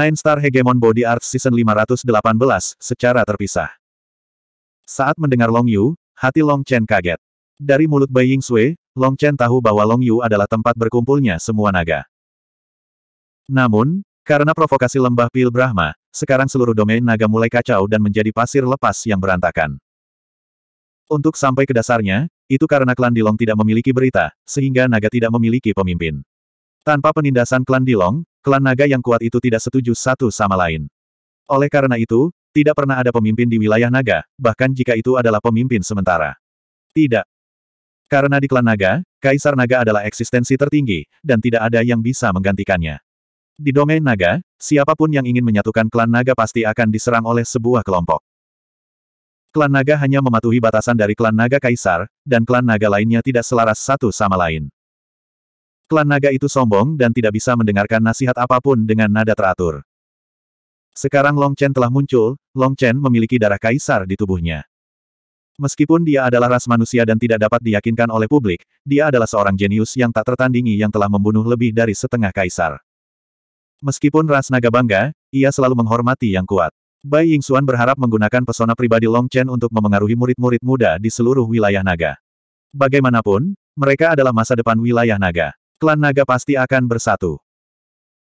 Nine Star Hegemon Body Arts Season 518, secara terpisah. Saat mendengar Long Yu, hati Long Chen kaget. Dari mulut Bai Ying Sui, Long Chen tahu bahwa Long Yu adalah tempat berkumpulnya semua naga. Namun, karena provokasi lembah Pil Brahma, sekarang seluruh domain naga mulai kacau dan menjadi pasir lepas yang berantakan. Untuk sampai ke dasarnya, itu karena klan Dilong tidak memiliki berita, sehingga naga tidak memiliki pemimpin. Tanpa penindasan klan Dilong, Klan naga yang kuat itu tidak setuju satu sama lain. Oleh karena itu, tidak pernah ada pemimpin di wilayah naga, bahkan jika itu adalah pemimpin sementara. Tidak. Karena di klan naga, Kaisar Naga adalah eksistensi tertinggi, dan tidak ada yang bisa menggantikannya. Di domain naga, siapapun yang ingin menyatukan klan naga pasti akan diserang oleh sebuah kelompok. Klan naga hanya mematuhi batasan dari klan naga kaisar, dan klan naga lainnya tidak selaras satu sama lain. Klan naga itu sombong dan tidak bisa mendengarkan nasihat apapun dengan nada teratur. Sekarang Long Chen telah muncul, Long Chen memiliki darah kaisar di tubuhnya. Meskipun dia adalah ras manusia dan tidak dapat diyakinkan oleh publik, dia adalah seorang jenius yang tak tertandingi yang telah membunuh lebih dari setengah kaisar. Meskipun ras naga bangga, ia selalu menghormati yang kuat. Bai Ying Xuan berharap menggunakan pesona pribadi Long Chen untuk memengaruhi murid-murid muda di seluruh wilayah naga. Bagaimanapun, mereka adalah masa depan wilayah naga klan naga pasti akan bersatu.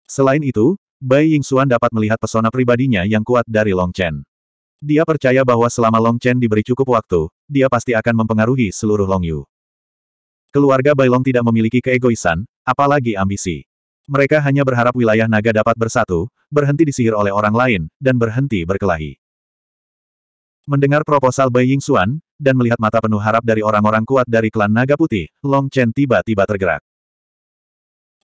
Selain itu, Bai Ying Xuan dapat melihat pesona pribadinya yang kuat dari Long Chen. Dia percaya bahwa selama Long Chen diberi cukup waktu, dia pasti akan mempengaruhi seluruh Long Yu. Keluarga Bai Long tidak memiliki keegoisan, apalagi ambisi. Mereka hanya berharap wilayah naga dapat bersatu, berhenti disihir oleh orang lain, dan berhenti berkelahi. Mendengar proposal Bai Ying Xuan, dan melihat mata penuh harap dari orang-orang kuat dari klan naga putih, Long Chen tiba-tiba tergerak.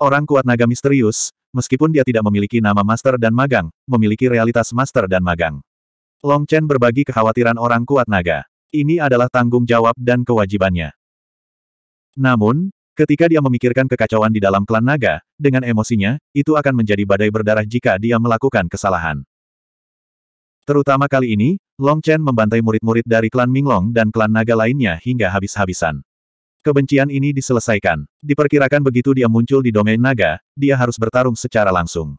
Orang kuat naga misterius, meskipun dia tidak memiliki nama master dan magang, memiliki realitas master dan magang. Long Chen berbagi kekhawatiran orang kuat naga. Ini adalah tanggung jawab dan kewajibannya. Namun, ketika dia memikirkan kekacauan di dalam klan naga, dengan emosinya, itu akan menjadi badai berdarah jika dia melakukan kesalahan. Terutama kali ini, Long Chen membantai murid-murid dari klan Minglong dan klan naga lainnya hingga habis-habisan. Kebencian ini diselesaikan. Diperkirakan begitu dia muncul di domain naga, dia harus bertarung secara langsung.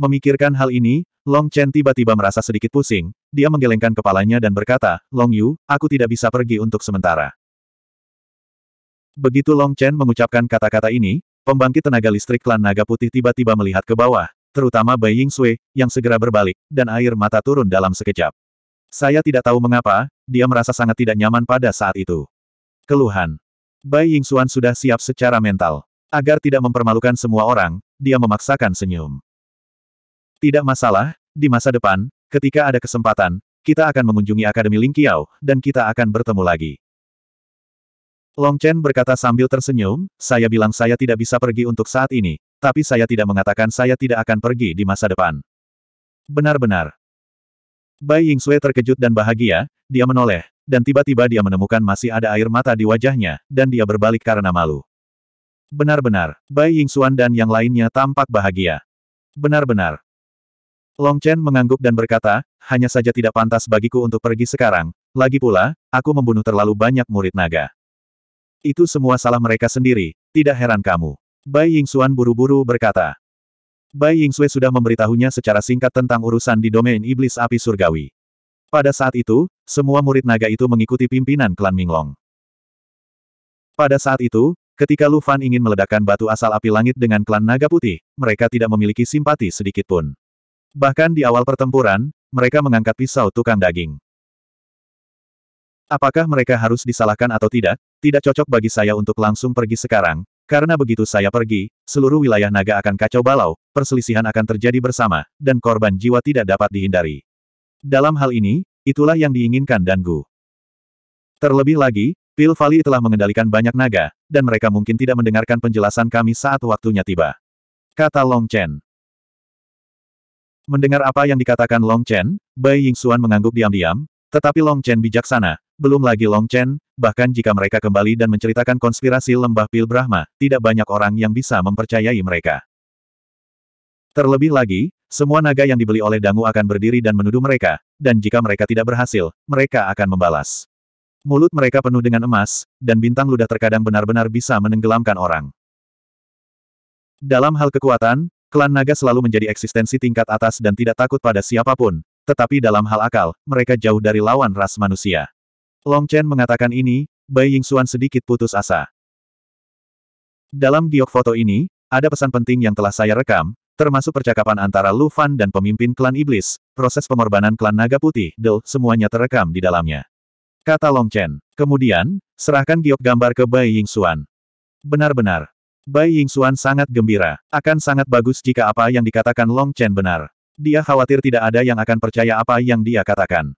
Memikirkan hal ini, Long Chen tiba-tiba merasa sedikit pusing, dia menggelengkan kepalanya dan berkata, Long Yu, aku tidak bisa pergi untuk sementara. Begitu Long Chen mengucapkan kata-kata ini, pembangkit tenaga listrik klan naga putih tiba-tiba melihat ke bawah, terutama Bai Ying Sui, yang segera berbalik, dan air mata turun dalam sekejap. Saya tidak tahu mengapa, dia merasa sangat tidak nyaman pada saat itu. Keluhan. Bai Ying Xuan sudah siap secara mental. Agar tidak mempermalukan semua orang, dia memaksakan senyum. Tidak masalah, di masa depan, ketika ada kesempatan, kita akan mengunjungi Akademi Ling Qiao, dan kita akan bertemu lagi. Long Chen berkata sambil tersenyum, saya bilang saya tidak bisa pergi untuk saat ini, tapi saya tidak mengatakan saya tidak akan pergi di masa depan. Benar-benar. Bai Ying Sui terkejut dan bahagia, dia menoleh, dan tiba-tiba dia menemukan masih ada air mata di wajahnya, dan dia berbalik karena malu. Benar-benar, Bai Yingxuan dan yang lainnya tampak bahagia. Benar-benar. Long Chen mengangguk dan berkata, hanya saja tidak pantas bagiku untuk pergi sekarang, lagi pula, aku membunuh terlalu banyak murid naga. Itu semua salah mereka sendiri, tidak heran kamu. Bai Yingxuan buru-buru berkata. Bai Yingxue sudah memberitahunya secara singkat tentang urusan di domain iblis api surgawi. Pada saat itu, semua murid naga itu mengikuti pimpinan klan Minglong. Pada saat itu, ketika Lu Fan ingin meledakkan batu asal api langit dengan klan naga putih, mereka tidak memiliki simpati sedikit pun. Bahkan di awal pertempuran, mereka mengangkat pisau tukang daging. Apakah mereka harus disalahkan atau tidak? Tidak cocok bagi saya untuk langsung pergi sekarang, karena begitu saya pergi, seluruh wilayah naga akan kacau balau, perselisihan akan terjadi bersama, dan korban jiwa tidak dapat dihindari. Dalam hal ini, itulah yang diinginkan Dangu. Terlebih lagi, Pil Vali telah mengendalikan banyak naga, dan mereka mungkin tidak mendengarkan penjelasan kami saat waktunya tiba. Kata Long Chen. Mendengar apa yang dikatakan Long Chen, Bai Ying Xuan mengangguk diam-diam, tetapi Long Chen bijaksana, belum lagi Long Chen, bahkan jika mereka kembali dan menceritakan konspirasi lembah Pil Brahma, tidak banyak orang yang bisa mempercayai mereka. Terlebih lagi, semua naga yang dibeli oleh Dangu akan berdiri dan menuduh mereka, dan jika mereka tidak berhasil, mereka akan membalas. Mulut mereka penuh dengan emas, dan bintang ludah terkadang benar-benar bisa menenggelamkan orang. Dalam hal kekuatan, klan naga selalu menjadi eksistensi tingkat atas dan tidak takut pada siapapun, tetapi dalam hal akal, mereka jauh dari lawan ras manusia. Long Chen mengatakan ini, Bai Ying Xuan sedikit putus asa. Dalam giok foto ini, ada pesan penting yang telah saya rekam, termasuk percakapan antara Lu Fan dan pemimpin klan iblis, proses pengorbanan klan naga putih, Del, semuanya terekam di dalamnya. Kata Long Chen. Kemudian, serahkan giok gambar ke Bai Ying Xuan. Benar-benar. Bai Ying Xuan sangat gembira. Akan sangat bagus jika apa yang dikatakan Long Chen benar. Dia khawatir tidak ada yang akan percaya apa yang dia katakan.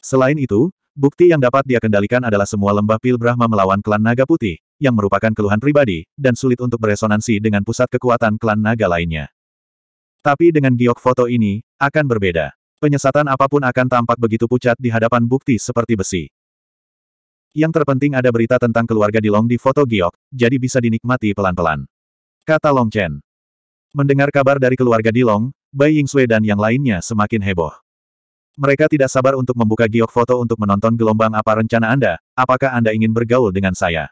Selain itu, bukti yang dapat dia kendalikan adalah semua lembah pil Brahma melawan klan naga putih, yang merupakan keluhan pribadi, dan sulit untuk beresonansi dengan pusat kekuatan klan naga lainnya. Tapi dengan giok foto ini, akan berbeda. Penyesatan apapun akan tampak begitu pucat di hadapan bukti seperti besi. Yang terpenting ada berita tentang keluarga di Long di foto giok, jadi bisa dinikmati pelan-pelan. Kata Long Chen. Mendengar kabar dari keluarga di Long, Bai Ying Sui dan yang lainnya semakin heboh. Mereka tidak sabar untuk membuka giok foto untuk menonton gelombang apa rencana Anda, apakah Anda ingin bergaul dengan saya.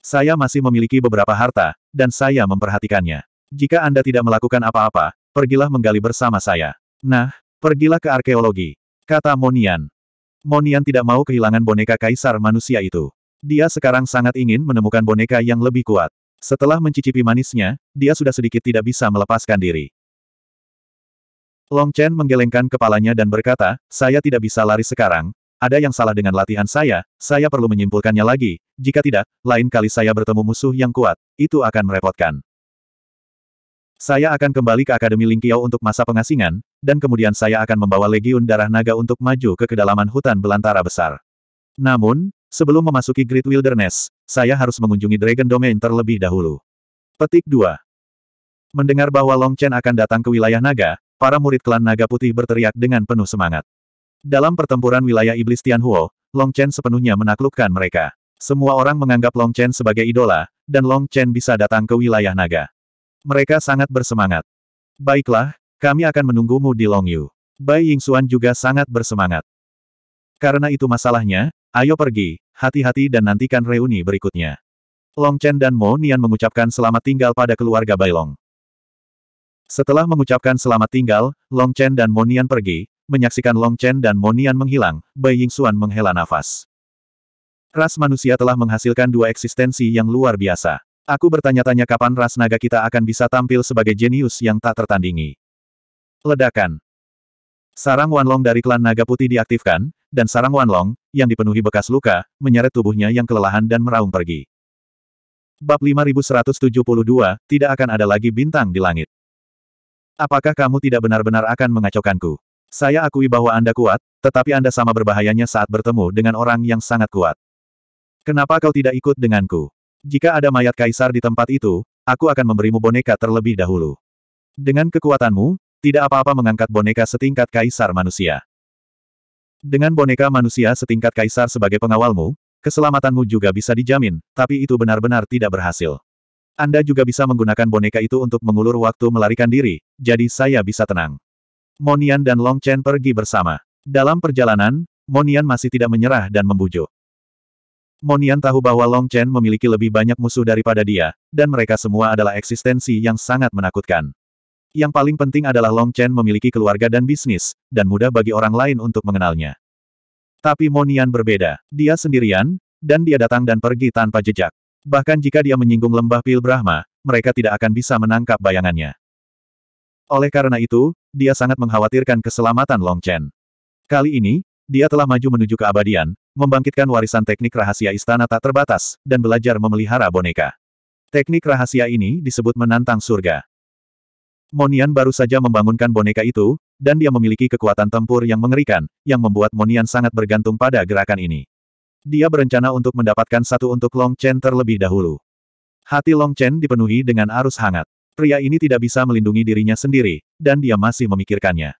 Saya masih memiliki beberapa harta, dan saya memperhatikannya. Jika Anda tidak melakukan apa-apa, pergilah menggali bersama saya. Nah, pergilah ke arkeologi. Kata Monian. Monian tidak mau kehilangan boneka kaisar manusia itu. Dia sekarang sangat ingin menemukan boneka yang lebih kuat. Setelah mencicipi manisnya, dia sudah sedikit tidak bisa melepaskan diri. Long Chen menggelengkan kepalanya dan berkata, saya tidak bisa lari sekarang, ada yang salah dengan latihan saya, saya perlu menyimpulkannya lagi, jika tidak, lain kali saya bertemu musuh yang kuat, itu akan merepotkan. Saya akan kembali ke Akademi Lingkiau untuk masa pengasingan, dan kemudian saya akan membawa Legiun Darah Naga untuk maju ke kedalaman hutan belantara besar. Namun, sebelum memasuki Great Wilderness, saya harus mengunjungi Dragon Domain terlebih dahulu. Petik 2. Mendengar bahwa Long Chen akan datang ke wilayah naga, para murid klan naga putih berteriak dengan penuh semangat. Dalam pertempuran wilayah iblis Tianhuo, Long Chen sepenuhnya menaklukkan mereka. Semua orang menganggap Long Chen sebagai idola, dan Long Chen bisa datang ke wilayah naga. Mereka sangat bersemangat. Baiklah, kami akan menunggumu di Long Yu. Bai Ying Xuan juga sangat bersemangat. Karena itu masalahnya, ayo pergi, hati-hati dan nantikan reuni berikutnya. Long Chen dan Mo Nian mengucapkan selamat tinggal pada keluarga Bai Long. Setelah mengucapkan selamat tinggal, Long Chen dan Mo Nian pergi, menyaksikan Long Chen dan Monian menghilang, Bai Yingxuan menghela nafas. Ras manusia telah menghasilkan dua eksistensi yang luar biasa. Aku bertanya-tanya kapan ras naga kita akan bisa tampil sebagai jenius yang tak tertandingi. Ledakan. Sarang Wanlong dari klan naga putih diaktifkan, dan sarang Wanlong, yang dipenuhi bekas luka, menyeret tubuhnya yang kelelahan dan meraung pergi. Bab 5172, tidak akan ada lagi bintang di langit. Apakah kamu tidak benar-benar akan mengacaukanku? Saya akui bahwa Anda kuat, tetapi Anda sama berbahayanya saat bertemu dengan orang yang sangat kuat. Kenapa kau tidak ikut denganku? Jika ada mayat kaisar di tempat itu, aku akan memberimu boneka terlebih dahulu. Dengan kekuatanmu, tidak apa-apa mengangkat boneka setingkat kaisar manusia. Dengan boneka manusia setingkat kaisar sebagai pengawalmu, keselamatanmu juga bisa dijamin, tapi itu benar-benar tidak berhasil. Anda juga bisa menggunakan boneka itu untuk mengulur waktu melarikan diri, jadi saya bisa tenang. Monian dan Long Chen pergi bersama. Dalam perjalanan, Monian masih tidak menyerah dan membujuk. Monian tahu bahwa Long Chen memiliki lebih banyak musuh daripada dia, dan mereka semua adalah eksistensi yang sangat menakutkan. Yang paling penting adalah Long Chen memiliki keluarga dan bisnis, dan mudah bagi orang lain untuk mengenalnya. Tapi Monian berbeda. Dia sendirian, dan dia datang dan pergi tanpa jejak. Bahkan jika dia menyinggung lembah Pil Brahma, mereka tidak akan bisa menangkap bayangannya. Oleh karena itu, dia sangat mengkhawatirkan keselamatan Long Chen. Kali ini, dia telah maju menuju keabadian, membangkitkan warisan teknik rahasia istana tak terbatas, dan belajar memelihara boneka. Teknik rahasia ini disebut menantang surga. Monian baru saja membangunkan boneka itu, dan dia memiliki kekuatan tempur yang mengerikan, yang membuat Monian sangat bergantung pada gerakan ini. Dia berencana untuk mendapatkan satu untuk Long Chen terlebih dahulu. Hati Long Chen dipenuhi dengan arus hangat. Pria ini tidak bisa melindungi dirinya sendiri, dan dia masih memikirkannya.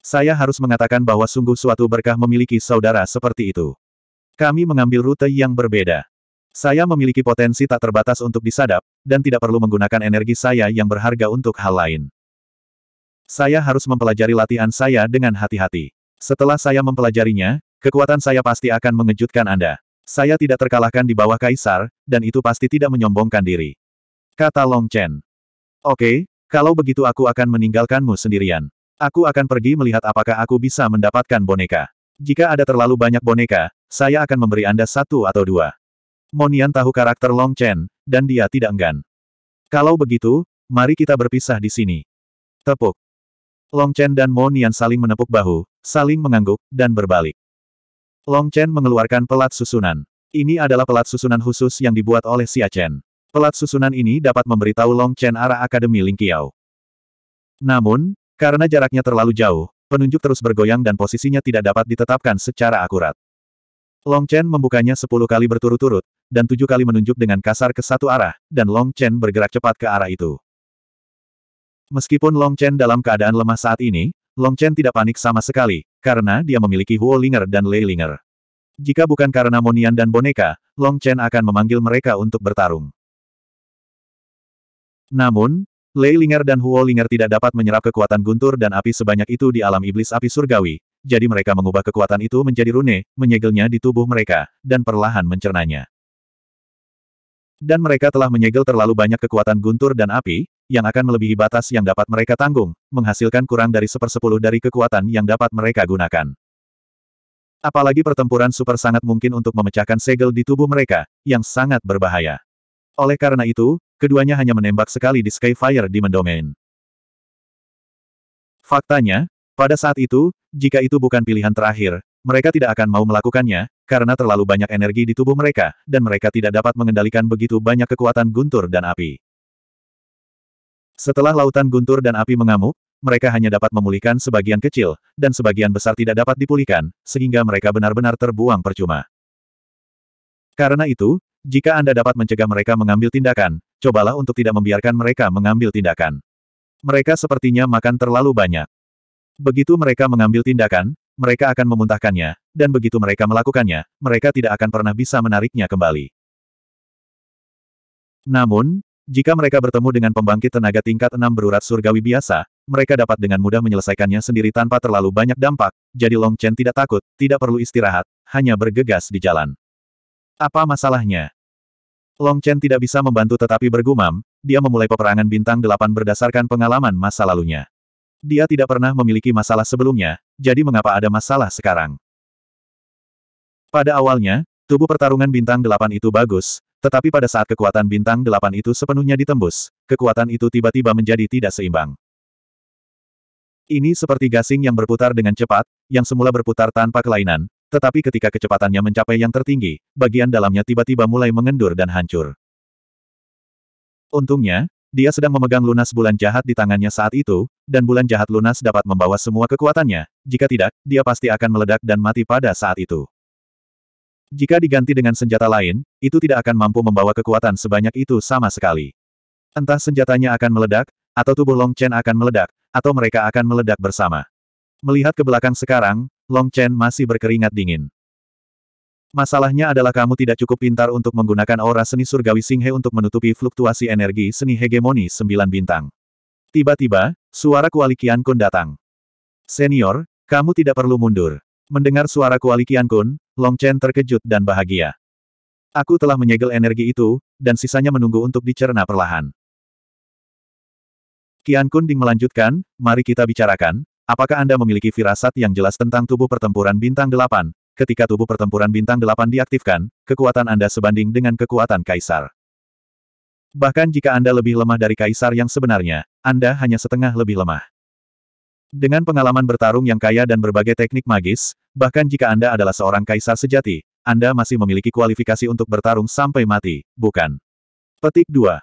Saya harus mengatakan bahwa sungguh suatu berkah memiliki saudara seperti itu. Kami mengambil rute yang berbeda. Saya memiliki potensi tak terbatas untuk disadap, dan tidak perlu menggunakan energi saya yang berharga untuk hal lain. Saya harus mempelajari latihan saya dengan hati-hati. Setelah saya mempelajarinya, kekuatan saya pasti akan mengejutkan Anda. Saya tidak terkalahkan di bawah kaisar, dan itu pasti tidak menyombongkan diri. Kata Long Chen. Oke, kalau begitu aku akan meninggalkanmu sendirian. Aku akan pergi melihat apakah aku bisa mendapatkan boneka. Jika ada terlalu banyak boneka, saya akan memberi Anda satu atau dua. Monian tahu karakter Long Chen, dan dia tidak enggan. Kalau begitu, mari kita berpisah di sini. Tepuk. Long Chen dan Monian saling menepuk bahu, saling mengangguk, dan berbalik. Long Chen mengeluarkan pelat susunan. Ini adalah pelat susunan khusus yang dibuat oleh Xia Chen. Pelat susunan ini dapat memberitahu Long Chen arah Akademi Ling Qiao. Namun, karena jaraknya terlalu jauh, penunjuk terus bergoyang dan posisinya tidak dapat ditetapkan secara akurat. Long Chen membukanya sepuluh kali berturut-turut, dan tujuh kali menunjuk dengan kasar ke satu arah, dan Long Chen bergerak cepat ke arah itu. Meskipun Long Chen dalam keadaan lemah saat ini, Long Chen tidak panik sama sekali, karena dia memiliki Huo Linger dan Lei Linger. Jika bukan karena Monian dan boneka, Long Chen akan memanggil mereka untuk bertarung. Namun, Lei Linger dan Huo Linger tidak dapat menyerap kekuatan guntur dan api sebanyak itu di alam iblis api surgawi, jadi mereka mengubah kekuatan itu menjadi rune, menyegelnya di tubuh mereka, dan perlahan mencernanya. Dan mereka telah menyegel terlalu banyak kekuatan guntur dan api, yang akan melebihi batas yang dapat mereka tanggung, menghasilkan kurang dari sepersepuluh dari kekuatan yang dapat mereka gunakan. Apalagi pertempuran super sangat mungkin untuk memecahkan segel di tubuh mereka, yang sangat berbahaya. Oleh karena itu, keduanya hanya menembak sekali di Skyfire di mendomain. Faktanya, pada saat itu, jika itu bukan pilihan terakhir, mereka tidak akan mau melakukannya, karena terlalu banyak energi di tubuh mereka, dan mereka tidak dapat mengendalikan begitu banyak kekuatan guntur dan api. Setelah lautan guntur dan api mengamuk, mereka hanya dapat memulihkan sebagian kecil, dan sebagian besar tidak dapat dipulihkan, sehingga mereka benar-benar terbuang percuma. Karena itu, jika Anda dapat mencegah mereka mengambil tindakan, cobalah untuk tidak membiarkan mereka mengambil tindakan. Mereka sepertinya makan terlalu banyak. Begitu mereka mengambil tindakan, mereka akan memuntahkannya, dan begitu mereka melakukannya, mereka tidak akan pernah bisa menariknya kembali. Namun, jika mereka bertemu dengan pembangkit tenaga tingkat 6 berurat surgawi biasa, mereka dapat dengan mudah menyelesaikannya sendiri tanpa terlalu banyak dampak, jadi Long Chen tidak takut, tidak perlu istirahat, hanya bergegas di jalan. Apa masalahnya? Long Chen tidak bisa membantu tetapi bergumam, dia memulai peperangan bintang delapan berdasarkan pengalaman masa lalunya. Dia tidak pernah memiliki masalah sebelumnya, jadi mengapa ada masalah sekarang? Pada awalnya, tubuh pertarungan bintang delapan itu bagus, tetapi pada saat kekuatan bintang delapan itu sepenuhnya ditembus, kekuatan itu tiba-tiba menjadi tidak seimbang. Ini seperti gasing yang berputar dengan cepat, yang semula berputar tanpa kelainan, tetapi ketika kecepatannya mencapai yang tertinggi, bagian dalamnya tiba-tiba mulai mengendur dan hancur. Untungnya, dia sedang memegang lunas bulan jahat di tangannya saat itu, dan bulan jahat lunas dapat membawa semua kekuatannya, jika tidak, dia pasti akan meledak dan mati pada saat itu. Jika diganti dengan senjata lain, itu tidak akan mampu membawa kekuatan sebanyak itu sama sekali. Entah senjatanya akan meledak, atau tubuh Long Chen akan meledak, atau mereka akan meledak bersama. Melihat ke belakang sekarang, Long Chen masih berkeringat dingin. Masalahnya adalah kamu tidak cukup pintar untuk menggunakan aura seni surgawi Singhe untuk menutupi fluktuasi energi seni hegemoni sembilan bintang. Tiba-tiba, suara Kuali Kun datang. Senior, kamu tidak perlu mundur. Mendengar suara Kuali Kun, Long Chen terkejut dan bahagia. Aku telah menyegel energi itu, dan sisanya menunggu untuk dicerna perlahan. Kian Kun Ding melanjutkan, mari kita bicarakan, Apakah Anda memiliki firasat yang jelas tentang tubuh pertempuran bintang delapan? Ketika tubuh pertempuran bintang delapan diaktifkan, kekuatan Anda sebanding dengan kekuatan Kaisar. Bahkan jika Anda lebih lemah dari Kaisar yang sebenarnya, Anda hanya setengah lebih lemah. Dengan pengalaman bertarung yang kaya dan berbagai teknik magis, bahkan jika Anda adalah seorang Kaisar sejati, Anda masih memiliki kualifikasi untuk bertarung sampai mati, bukan? Petik 2.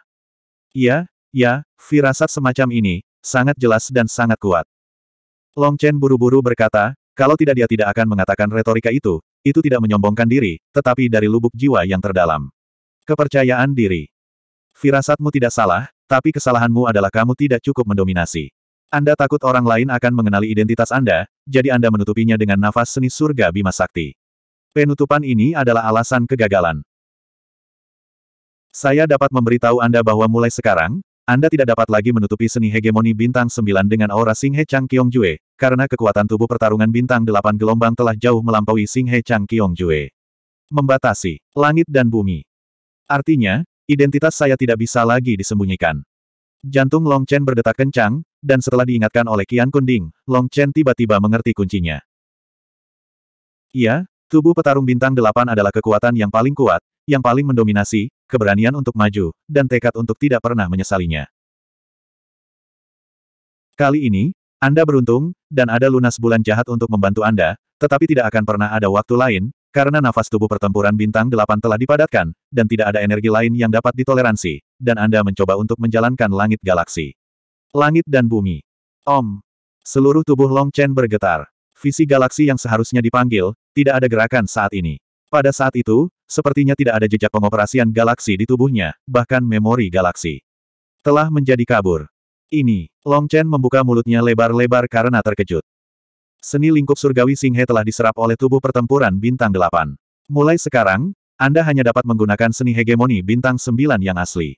Iya, ya, firasat semacam ini, sangat jelas dan sangat kuat. Long Chen buru-buru berkata, kalau tidak dia tidak akan mengatakan retorika itu, itu tidak menyombongkan diri, tetapi dari lubuk jiwa yang terdalam. Kepercayaan diri. Firasatmu tidak salah, tapi kesalahanmu adalah kamu tidak cukup mendominasi. Anda takut orang lain akan mengenali identitas Anda, jadi Anda menutupinya dengan nafas seni surga Bima Sakti. Penutupan ini adalah alasan kegagalan. Saya dapat memberitahu Anda bahwa mulai sekarang, anda tidak dapat lagi menutupi seni hegemoni bintang 9 dengan aura Singhe Chang Kyong Jue, karena kekuatan tubuh pertarungan bintang 8 gelombang telah jauh melampaui Singhe Chang Kyong Jue. Membatasi langit dan bumi. Artinya, identitas saya tidak bisa lagi disembunyikan. Jantung Long Chen berdetak kencang, dan setelah diingatkan oleh Qian Kunding, Long Chen tiba-tiba mengerti kuncinya. Iya, tubuh petarung bintang delapan adalah kekuatan yang paling kuat, yang paling mendominasi, keberanian untuk maju, dan tekad untuk tidak pernah menyesalinya. Kali ini, Anda beruntung, dan ada lunas bulan jahat untuk membantu Anda, tetapi tidak akan pernah ada waktu lain, karena nafas tubuh pertempuran bintang delapan telah dipadatkan, dan tidak ada energi lain yang dapat ditoleransi, dan Anda mencoba untuk menjalankan langit galaksi. Langit dan bumi. Om. Seluruh tubuh Long Chen bergetar. Visi galaksi yang seharusnya dipanggil, tidak ada gerakan saat ini. Pada saat itu, sepertinya tidak ada jejak pengoperasian galaksi di tubuhnya, bahkan memori galaksi. Telah menjadi kabur. Ini, Long Chen membuka mulutnya lebar-lebar karena terkejut. Seni lingkup surgawi Singhe telah diserap oleh tubuh pertempuran bintang delapan. Mulai sekarang, Anda hanya dapat menggunakan seni hegemoni bintang sembilan yang asli.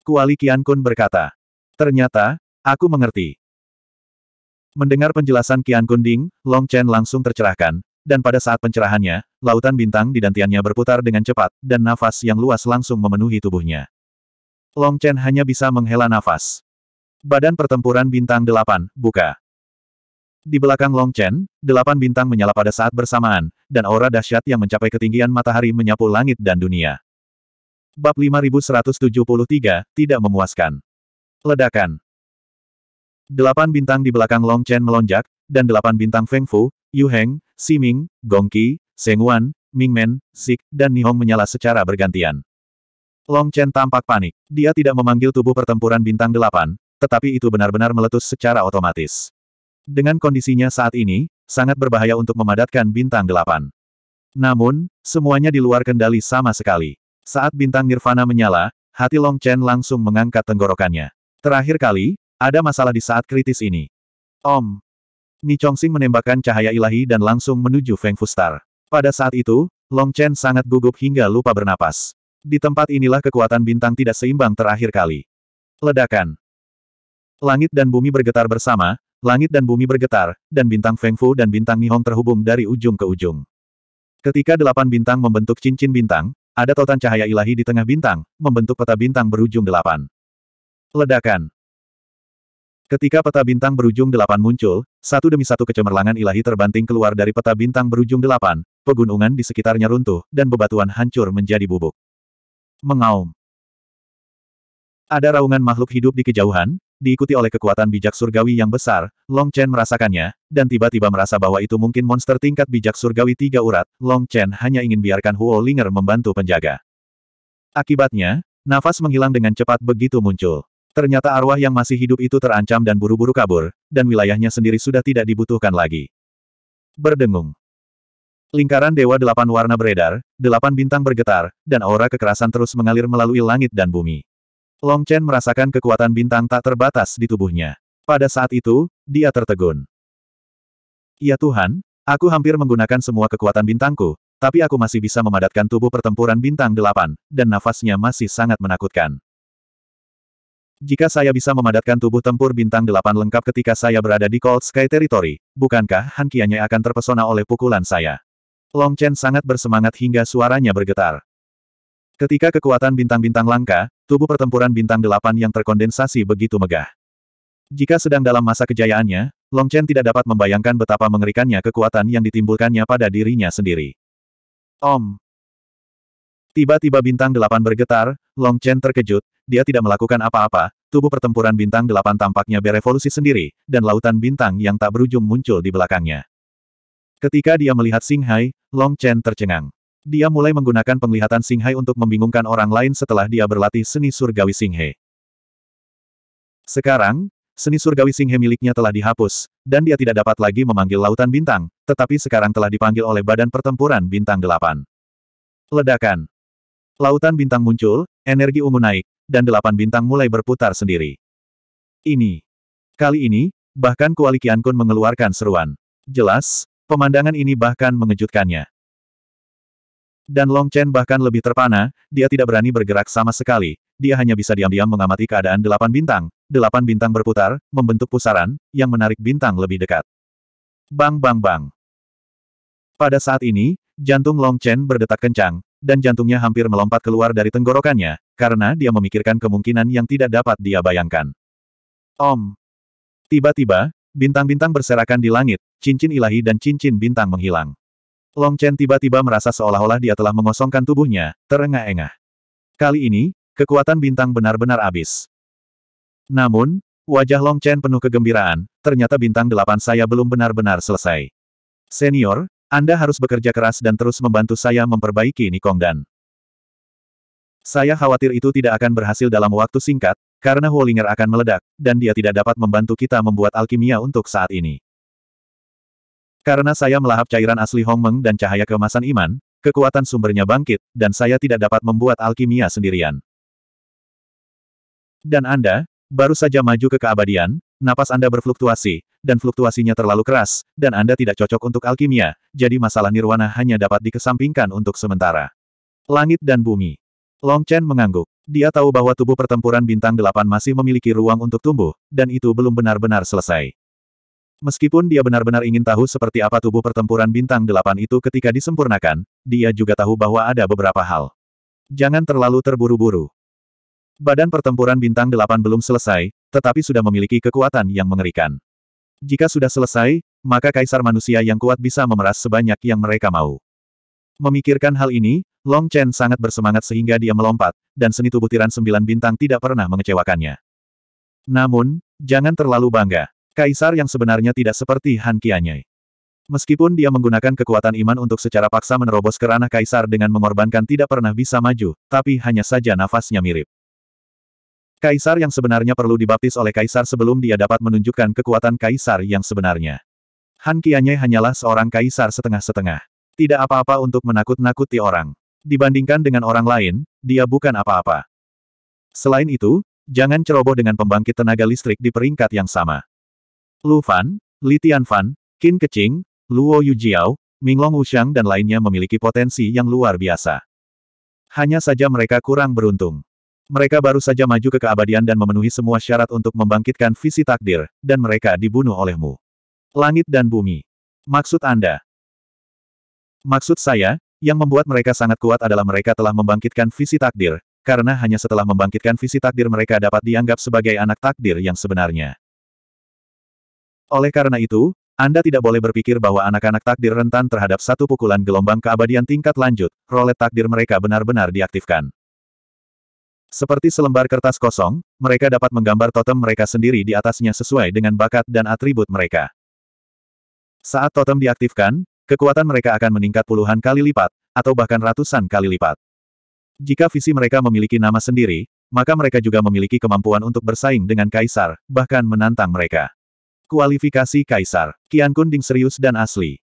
Kuali Kian Kun berkata. Ternyata, aku mengerti. Mendengar penjelasan Kian Ding, Long Chen langsung tercerahkan, dan pada saat pencerahannya, lautan bintang di dantiannya berputar dengan cepat, dan nafas yang luas langsung memenuhi tubuhnya. Long Chen hanya bisa menghela nafas. Badan pertempuran bintang delapan, buka. Di belakang Long Chen, delapan bintang menyala pada saat bersamaan, dan aura dahsyat yang mencapai ketinggian matahari menyapu langit dan dunia. Bab 5173, tidak memuaskan. Ledakan. Delapan bintang di belakang Long Chen melonjak, dan delapan bintang Feng Fu, Yu Heng, Si Ming, Gong Siming, Wan, Ming Men, Sik, dan Nihong menyala secara bergantian. Long Chen tampak panik. Dia tidak memanggil tubuh pertempuran bintang delapan, tetapi itu benar-benar meletus secara otomatis. Dengan kondisinya saat ini, sangat berbahaya untuk memadatkan bintang delapan. Namun, semuanya di luar kendali sama sekali. Saat bintang nirvana menyala, hati Long Chen langsung mengangkat tenggorokannya. Terakhir kali, ada masalah di saat kritis ini. Om, Ni Chongxing menembakkan cahaya ilahi dan langsung menuju Feng Fustar. Pada saat itu, Long Chen sangat gugup hingga lupa bernapas. Di tempat inilah kekuatan bintang tidak seimbang terakhir kali. Ledakan. Langit dan bumi bergetar bersama, langit dan bumi bergetar, dan bintang Feng Fu dan bintang Nihong terhubung dari ujung ke ujung. Ketika delapan bintang membentuk cincin bintang, ada totan cahaya ilahi di tengah bintang, membentuk peta bintang berujung delapan. Ledakan. Ketika peta bintang berujung delapan muncul, satu demi satu kecemerlangan ilahi terbanting keluar dari peta bintang berujung delapan, pegunungan di sekitarnya runtuh, dan bebatuan hancur menjadi bubuk. Mengaum. Ada raungan makhluk hidup di kejauhan, diikuti oleh kekuatan bijak surgawi yang besar, Long Chen merasakannya, dan tiba-tiba merasa bahwa itu mungkin monster tingkat bijak surgawi tiga urat, Long Chen hanya ingin biarkan Huo Linger membantu penjaga. Akibatnya, nafas menghilang dengan cepat begitu muncul. Ternyata arwah yang masih hidup itu terancam dan buru-buru kabur, dan wilayahnya sendiri sudah tidak dibutuhkan lagi. Berdengung. Lingkaran Dewa Delapan Warna beredar, delapan bintang bergetar, dan aura kekerasan terus mengalir melalui langit dan bumi. Long Chen merasakan kekuatan bintang tak terbatas di tubuhnya. Pada saat itu, dia tertegun. Ya Tuhan, aku hampir menggunakan semua kekuatan bintangku, tapi aku masih bisa memadatkan tubuh pertempuran bintang delapan, dan nafasnya masih sangat menakutkan. Jika saya bisa memadatkan tubuh tempur bintang delapan lengkap ketika saya berada di Cold Sky Territory, bukankah hankiannya akan terpesona oleh pukulan saya? Long Chen sangat bersemangat hingga suaranya bergetar. Ketika kekuatan bintang-bintang langka, tubuh pertempuran bintang delapan yang terkondensasi begitu megah. Jika sedang dalam masa kejayaannya, Long Chen tidak dapat membayangkan betapa mengerikannya kekuatan yang ditimbulkannya pada dirinya sendiri. Om, Tiba-tiba bintang delapan bergetar, Long Chen terkejut, dia tidak melakukan apa-apa, tubuh pertempuran bintang delapan tampaknya berevolusi sendiri, dan lautan bintang yang tak berujung muncul di belakangnya. Ketika dia melihat Singhai, Long Chen tercengang. Dia mulai menggunakan penglihatan Singhai untuk membingungkan orang lain setelah dia berlatih seni surgawi Singhai. Sekarang, seni surgawi Singhe miliknya telah dihapus, dan dia tidak dapat lagi memanggil Lautan Bintang, tetapi sekarang telah dipanggil oleh Badan Pertempuran Bintang Delapan. Ledakan Lautan bintang muncul, energi ungu naik, dan delapan bintang mulai berputar sendiri. Ini. Kali ini, bahkan Kuali Kun mengeluarkan seruan. Jelas, pemandangan ini bahkan mengejutkannya. Dan Long Chen bahkan lebih terpana, dia tidak berani bergerak sama sekali, dia hanya bisa diam-diam mengamati keadaan delapan bintang, delapan bintang berputar, membentuk pusaran, yang menarik bintang lebih dekat. Bang bang bang. Pada saat ini, jantung Long Chen berdetak kencang, dan jantungnya hampir melompat keluar dari tenggorokannya, karena dia memikirkan kemungkinan yang tidak dapat dia bayangkan. Om. Tiba-tiba, bintang-bintang berserakan di langit, cincin ilahi dan cincin bintang menghilang. Long Chen tiba-tiba merasa seolah-olah dia telah mengosongkan tubuhnya, terengah-engah. Kali ini, kekuatan bintang benar-benar habis. Namun, wajah Long Chen penuh kegembiraan, ternyata bintang delapan saya belum benar-benar selesai. Senior, anda harus bekerja keras dan terus membantu saya memperbaiki Nikong Dan. Saya khawatir itu tidak akan berhasil dalam waktu singkat, karena Huolinger akan meledak, dan dia tidak dapat membantu kita membuat alkimia untuk saat ini. Karena saya melahap cairan asli Hong Meng dan cahaya kemasan iman, kekuatan sumbernya bangkit, dan saya tidak dapat membuat alkimia sendirian. Dan Anda, baru saja maju ke keabadian, napas Anda berfluktuasi, dan fluktuasinya terlalu keras, dan Anda tidak cocok untuk alkimia, jadi masalah nirwana hanya dapat dikesampingkan untuk sementara. Langit dan bumi. Long Chen mengangguk. Dia tahu bahwa tubuh pertempuran bintang delapan masih memiliki ruang untuk tumbuh, dan itu belum benar-benar selesai. Meskipun dia benar-benar ingin tahu seperti apa tubuh pertempuran bintang delapan itu ketika disempurnakan, dia juga tahu bahwa ada beberapa hal. Jangan terlalu terburu-buru. Badan pertempuran bintang delapan belum selesai, tetapi sudah memiliki kekuatan yang mengerikan. Jika sudah selesai, maka kaisar manusia yang kuat bisa memeras sebanyak yang mereka mau. Memikirkan hal ini, Long Chen sangat bersemangat sehingga dia melompat, dan seni tubuh tiran sembilan bintang tidak pernah mengecewakannya. Namun, jangan terlalu bangga. Kaisar yang sebenarnya tidak seperti Han Qianyai. Meskipun dia menggunakan kekuatan iman untuk secara paksa menerobos kerana kaisar dengan mengorbankan tidak pernah bisa maju, tapi hanya saja nafasnya mirip. Kaisar yang sebenarnya perlu dibaptis oleh kaisar sebelum dia dapat menunjukkan kekuatan kaisar yang sebenarnya. Han Qianye hanyalah seorang kaisar setengah-setengah. Tidak apa-apa untuk menakut-nakuti orang. Dibandingkan dengan orang lain, dia bukan apa-apa. Selain itu, jangan ceroboh dengan pembangkit tenaga listrik di peringkat yang sama. Lu Fan, Li Tianfan, Qin Keqing, Luo Yujiao, Minglong Wuxiang dan lainnya memiliki potensi yang luar biasa. Hanya saja mereka kurang beruntung. Mereka baru saja maju ke keabadian dan memenuhi semua syarat untuk membangkitkan visi takdir, dan mereka dibunuh olehmu. Langit dan bumi. Maksud Anda? Maksud saya, yang membuat mereka sangat kuat adalah mereka telah membangkitkan visi takdir, karena hanya setelah membangkitkan visi takdir mereka dapat dianggap sebagai anak takdir yang sebenarnya. Oleh karena itu, Anda tidak boleh berpikir bahwa anak-anak takdir rentan terhadap satu pukulan gelombang keabadian tingkat lanjut, rolet takdir mereka benar-benar diaktifkan. Seperti selembar kertas kosong, mereka dapat menggambar totem mereka sendiri di atasnya sesuai dengan bakat dan atribut mereka. Saat totem diaktifkan, kekuatan mereka akan meningkat puluhan kali lipat, atau bahkan ratusan kali lipat. Jika visi mereka memiliki nama sendiri, maka mereka juga memiliki kemampuan untuk bersaing dengan kaisar, bahkan menantang mereka. Kualifikasi kaisar, Kian Kunding serius dan asli.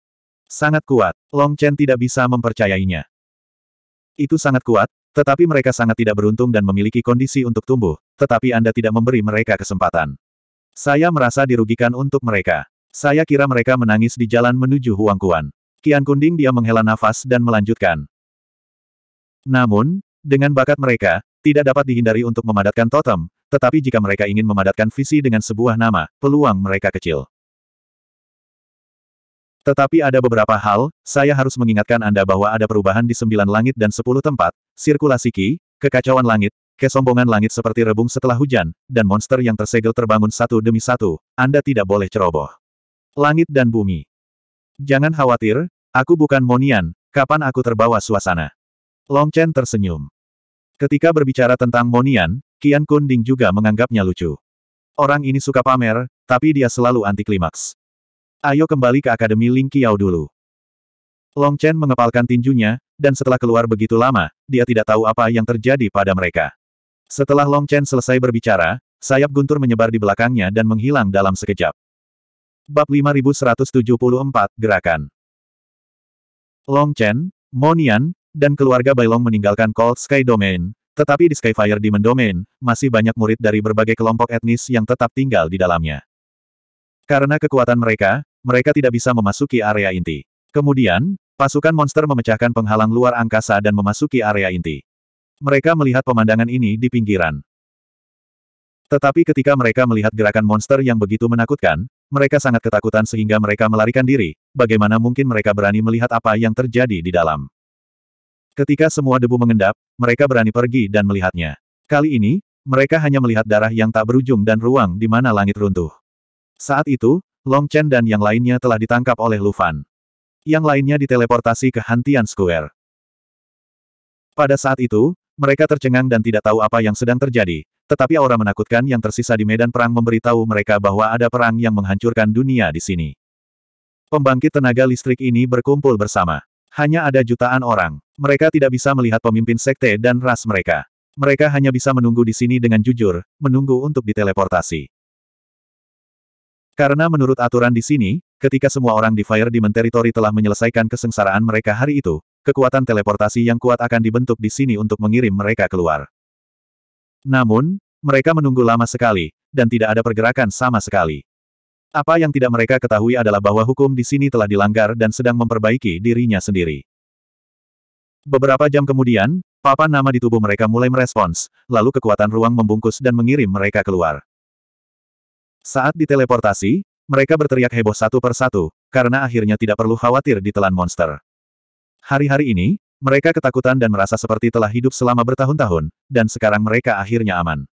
Sangat kuat, Long Chen tidak bisa mempercayainya. Itu sangat kuat, tetapi mereka sangat tidak beruntung dan memiliki kondisi untuk tumbuh, tetapi Anda tidak memberi mereka kesempatan. Saya merasa dirugikan untuk mereka. Saya kira mereka menangis di jalan menuju Huangkuan. Kian Kunding dia menghela nafas dan melanjutkan. Namun, dengan bakat mereka, tidak dapat dihindari untuk memadatkan totem, tetapi jika mereka ingin memadatkan visi dengan sebuah nama, peluang mereka kecil. Tetapi ada beberapa hal, saya harus mengingatkan Anda bahwa ada perubahan di sembilan langit dan sepuluh tempat, sirkulasi ki, kekacauan langit, kesombongan langit seperti rebung setelah hujan, dan monster yang tersegel terbangun satu demi satu, Anda tidak boleh ceroboh. Langit dan bumi. Jangan khawatir, aku bukan Monian, kapan aku terbawa suasana. Long Chen tersenyum. Ketika berbicara tentang Monian, Qian Kun juga menganggapnya lucu. Orang ini suka pamer, tapi dia selalu anti klimaks. Ayo kembali ke Akademi Ling Qiao dulu. Long Chen mengepalkan tinjunya, dan setelah keluar begitu lama, dia tidak tahu apa yang terjadi pada mereka. Setelah Long Chen selesai berbicara, sayap guntur menyebar di belakangnya dan menghilang dalam sekejap. Bab 5174 Gerakan Long Chen, Monian, dan keluarga Bailong meninggalkan Cold Sky Domain, tetapi di Skyfire Demon Domain, masih banyak murid dari berbagai kelompok etnis yang tetap tinggal di dalamnya. Karena kekuatan mereka, mereka tidak bisa memasuki area inti. Kemudian, Pasukan monster memecahkan penghalang luar angkasa dan memasuki area inti. Mereka melihat pemandangan ini di pinggiran. Tetapi ketika mereka melihat gerakan monster yang begitu menakutkan, mereka sangat ketakutan sehingga mereka melarikan diri, bagaimana mungkin mereka berani melihat apa yang terjadi di dalam. Ketika semua debu mengendap, mereka berani pergi dan melihatnya. Kali ini, mereka hanya melihat darah yang tak berujung dan ruang di mana langit runtuh. Saat itu, Long Chen dan yang lainnya telah ditangkap oleh Lu Fan yang lainnya diteleportasi ke Hantian Square. Pada saat itu, mereka tercengang dan tidak tahu apa yang sedang terjadi, tetapi aura menakutkan yang tersisa di medan perang memberitahu mereka bahwa ada perang yang menghancurkan dunia di sini. Pembangkit tenaga listrik ini berkumpul bersama. Hanya ada jutaan orang. Mereka tidak bisa melihat pemimpin sekte dan ras mereka. Mereka hanya bisa menunggu di sini dengan jujur, menunggu untuk diteleportasi. Karena menurut aturan di sini, Ketika semua orang di Fire Demon Territory telah menyelesaikan kesengsaraan mereka hari itu, kekuatan teleportasi yang kuat akan dibentuk di sini untuk mengirim mereka keluar. Namun, mereka menunggu lama sekali, dan tidak ada pergerakan sama sekali. Apa yang tidak mereka ketahui adalah bahwa hukum di sini telah dilanggar dan sedang memperbaiki dirinya sendiri. Beberapa jam kemudian, papan nama di tubuh mereka mulai merespons, lalu kekuatan ruang membungkus dan mengirim mereka keluar. Saat diteleportasi, mereka berteriak heboh satu per satu, karena akhirnya tidak perlu khawatir ditelan monster. Hari-hari ini, mereka ketakutan dan merasa seperti telah hidup selama bertahun-tahun, dan sekarang mereka akhirnya aman.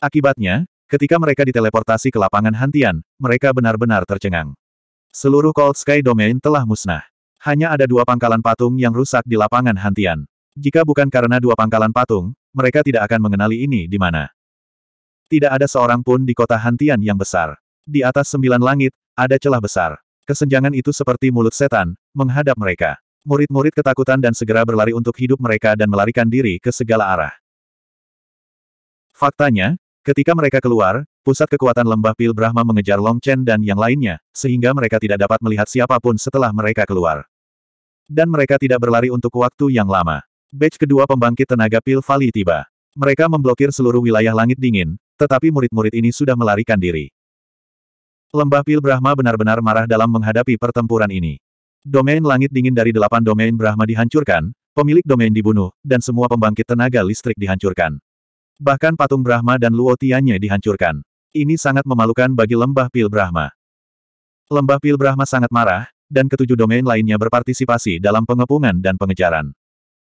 Akibatnya, ketika mereka diteleportasi ke lapangan hantian, mereka benar-benar tercengang. Seluruh Cold Sky Domain telah musnah. Hanya ada dua pangkalan patung yang rusak di lapangan hantian. Jika bukan karena dua pangkalan patung, mereka tidak akan mengenali ini di mana. Tidak ada seorang pun di kota hantian yang besar. Di atas sembilan langit, ada celah besar. Kesenjangan itu seperti mulut setan, menghadap mereka. Murid-murid ketakutan dan segera berlari untuk hidup mereka dan melarikan diri ke segala arah. Faktanya, ketika mereka keluar, pusat kekuatan lembah Pil Brahma mengejar Long Chen dan yang lainnya, sehingga mereka tidak dapat melihat siapapun setelah mereka keluar. Dan mereka tidak berlari untuk waktu yang lama. Batch kedua pembangkit tenaga Pil Valley tiba. Mereka memblokir seluruh wilayah langit dingin, tetapi murid-murid ini sudah melarikan diri. Lembah Pil Brahma benar-benar marah dalam menghadapi pertempuran ini. Domain langit dingin dari delapan domain Brahma dihancurkan, pemilik domain dibunuh, dan semua pembangkit tenaga listrik dihancurkan. Bahkan patung Brahma dan Tianye dihancurkan. Ini sangat memalukan bagi lembah Pil Brahma. Lembah Pil Brahma sangat marah, dan ketujuh domain lainnya berpartisipasi dalam pengepungan dan pengejaran.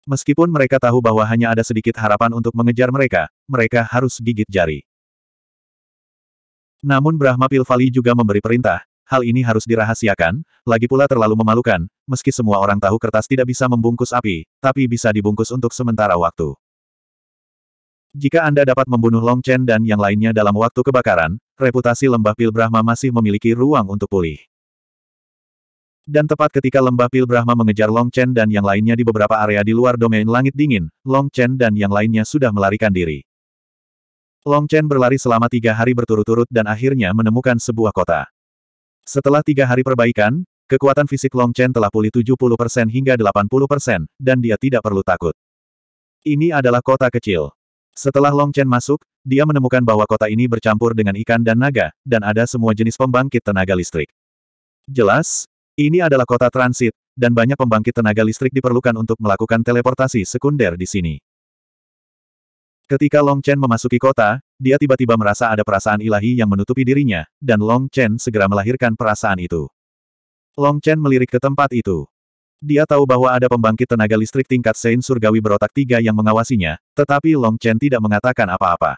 Meskipun mereka tahu bahwa hanya ada sedikit harapan untuk mengejar mereka, mereka harus gigit jari. Namun Brahma Pilvali juga memberi perintah, hal ini harus dirahasiakan, lagi pula terlalu memalukan, meski semua orang tahu kertas tidak bisa membungkus api, tapi bisa dibungkus untuk sementara waktu. Jika Anda dapat membunuh Long Chen dan yang lainnya dalam waktu kebakaran, reputasi lembah Pil Brahma masih memiliki ruang untuk pulih. Dan tepat ketika lembah Pil Brahma mengejar Long Chen dan yang lainnya di beberapa area di luar domain langit dingin, Long Chen dan yang lainnya sudah melarikan diri. Long Chen berlari selama tiga hari berturut-turut dan akhirnya menemukan sebuah kota. Setelah tiga hari perbaikan, kekuatan fisik Long Chen telah pulih 70% hingga 80%, dan dia tidak perlu takut. Ini adalah kota kecil. Setelah Long Chen masuk, dia menemukan bahwa kota ini bercampur dengan ikan dan naga, dan ada semua jenis pembangkit tenaga listrik. Jelas, ini adalah kota transit, dan banyak pembangkit tenaga listrik diperlukan untuk melakukan teleportasi sekunder di sini. Ketika Long Chen memasuki kota, dia tiba-tiba merasa ada perasaan ilahi yang menutupi dirinya, dan Long Chen segera melahirkan perasaan itu. Long Chen melirik ke tempat itu. Dia tahu bahwa ada pembangkit tenaga listrik tingkat Sein Surgawi berotak tiga yang mengawasinya, tetapi Long Chen tidak mengatakan apa-apa.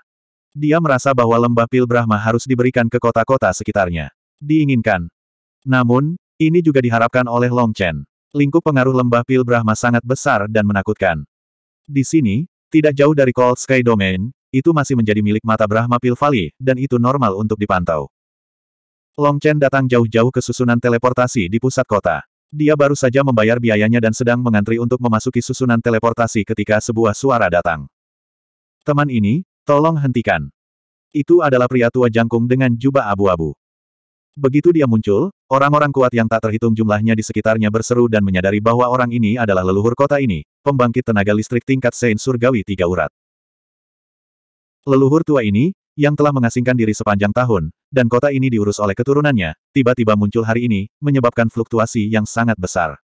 Dia merasa bahwa lembah pil Brahma harus diberikan ke kota-kota sekitarnya. Diinginkan. Namun, ini juga diharapkan oleh Long Chen. Lingkup pengaruh lembah pil Brahma sangat besar dan menakutkan. Di sini, tidak jauh dari Cold Sky Domain, itu masih menjadi milik mata Brahma Pilvali, dan itu normal untuk dipantau. Long Chen datang jauh-jauh ke susunan teleportasi di pusat kota. Dia baru saja membayar biayanya dan sedang mengantri untuk memasuki susunan teleportasi ketika sebuah suara datang. Teman ini, tolong hentikan. Itu adalah pria tua jangkung dengan jubah abu-abu. Begitu dia muncul, orang-orang kuat yang tak terhitung jumlahnya di sekitarnya berseru dan menyadari bahwa orang ini adalah leluhur kota ini, pembangkit tenaga listrik tingkat Sein Surgawi Tiga Urat. Leluhur tua ini, yang telah mengasingkan diri sepanjang tahun, dan kota ini diurus oleh keturunannya, tiba-tiba muncul hari ini, menyebabkan fluktuasi yang sangat besar.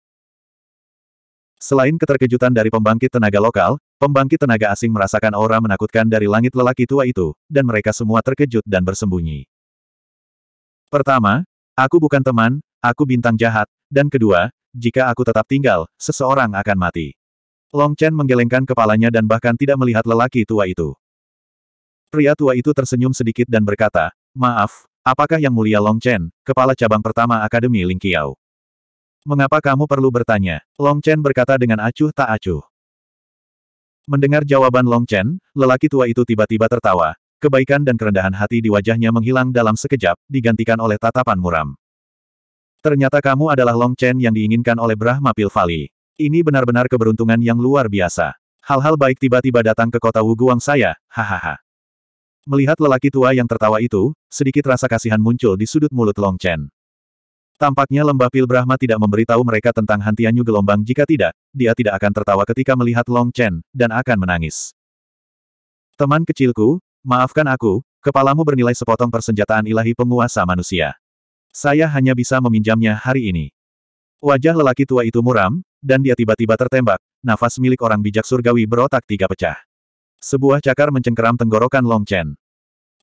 Selain keterkejutan dari pembangkit tenaga lokal, pembangkit tenaga asing merasakan aura menakutkan dari langit lelaki tua itu, dan mereka semua terkejut dan bersembunyi. Pertama, aku bukan teman, aku bintang jahat, dan kedua, jika aku tetap tinggal, seseorang akan mati. Long Chen menggelengkan kepalanya dan bahkan tidak melihat lelaki tua itu. Pria tua itu tersenyum sedikit dan berkata, Maaf, apakah yang mulia Long Chen, kepala cabang pertama Akademi Ling Lingqiao? Mengapa kamu perlu bertanya? Long Chen berkata dengan acuh tak acuh. Mendengar jawaban Long Chen, lelaki tua itu tiba-tiba tertawa, Kebaikan dan kerendahan hati di wajahnya menghilang dalam sekejap, digantikan oleh tatapan muram. Ternyata kamu adalah Long Chen yang diinginkan oleh Brahma Pilvali. Ini benar-benar keberuntungan yang luar biasa. Hal-hal baik tiba-tiba datang ke kota Wuguang saya, hahaha. Melihat lelaki tua yang tertawa itu, sedikit rasa kasihan muncul di sudut mulut Long Chen. Tampaknya lembah Pil Brahma tidak memberitahu mereka tentang hantianyu gelombang jika tidak, dia tidak akan tertawa ketika melihat Long Chen, dan akan menangis. Teman kecilku, Maafkan aku, kepalamu bernilai sepotong persenjataan ilahi penguasa manusia. Saya hanya bisa meminjamnya hari ini. Wajah lelaki tua itu muram, dan dia tiba-tiba tertembak, nafas milik orang bijak surgawi berotak tiga pecah. Sebuah cakar mencengkeram tenggorokan Long Chen.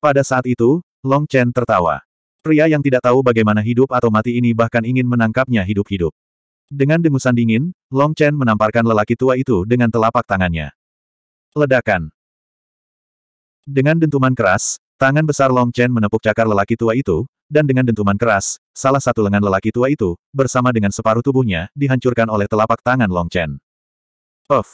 Pada saat itu, Long Chen tertawa. Pria yang tidak tahu bagaimana hidup atau mati ini bahkan ingin menangkapnya hidup-hidup. Dengan dengusan dingin, Long Chen menamparkan lelaki tua itu dengan telapak tangannya. Ledakan. Dengan dentuman keras, tangan besar Long Chen menepuk cakar lelaki tua itu, dan dengan dentuman keras, salah satu lengan lelaki tua itu, bersama dengan separuh tubuhnya, dihancurkan oleh telapak tangan Long Chen. Of.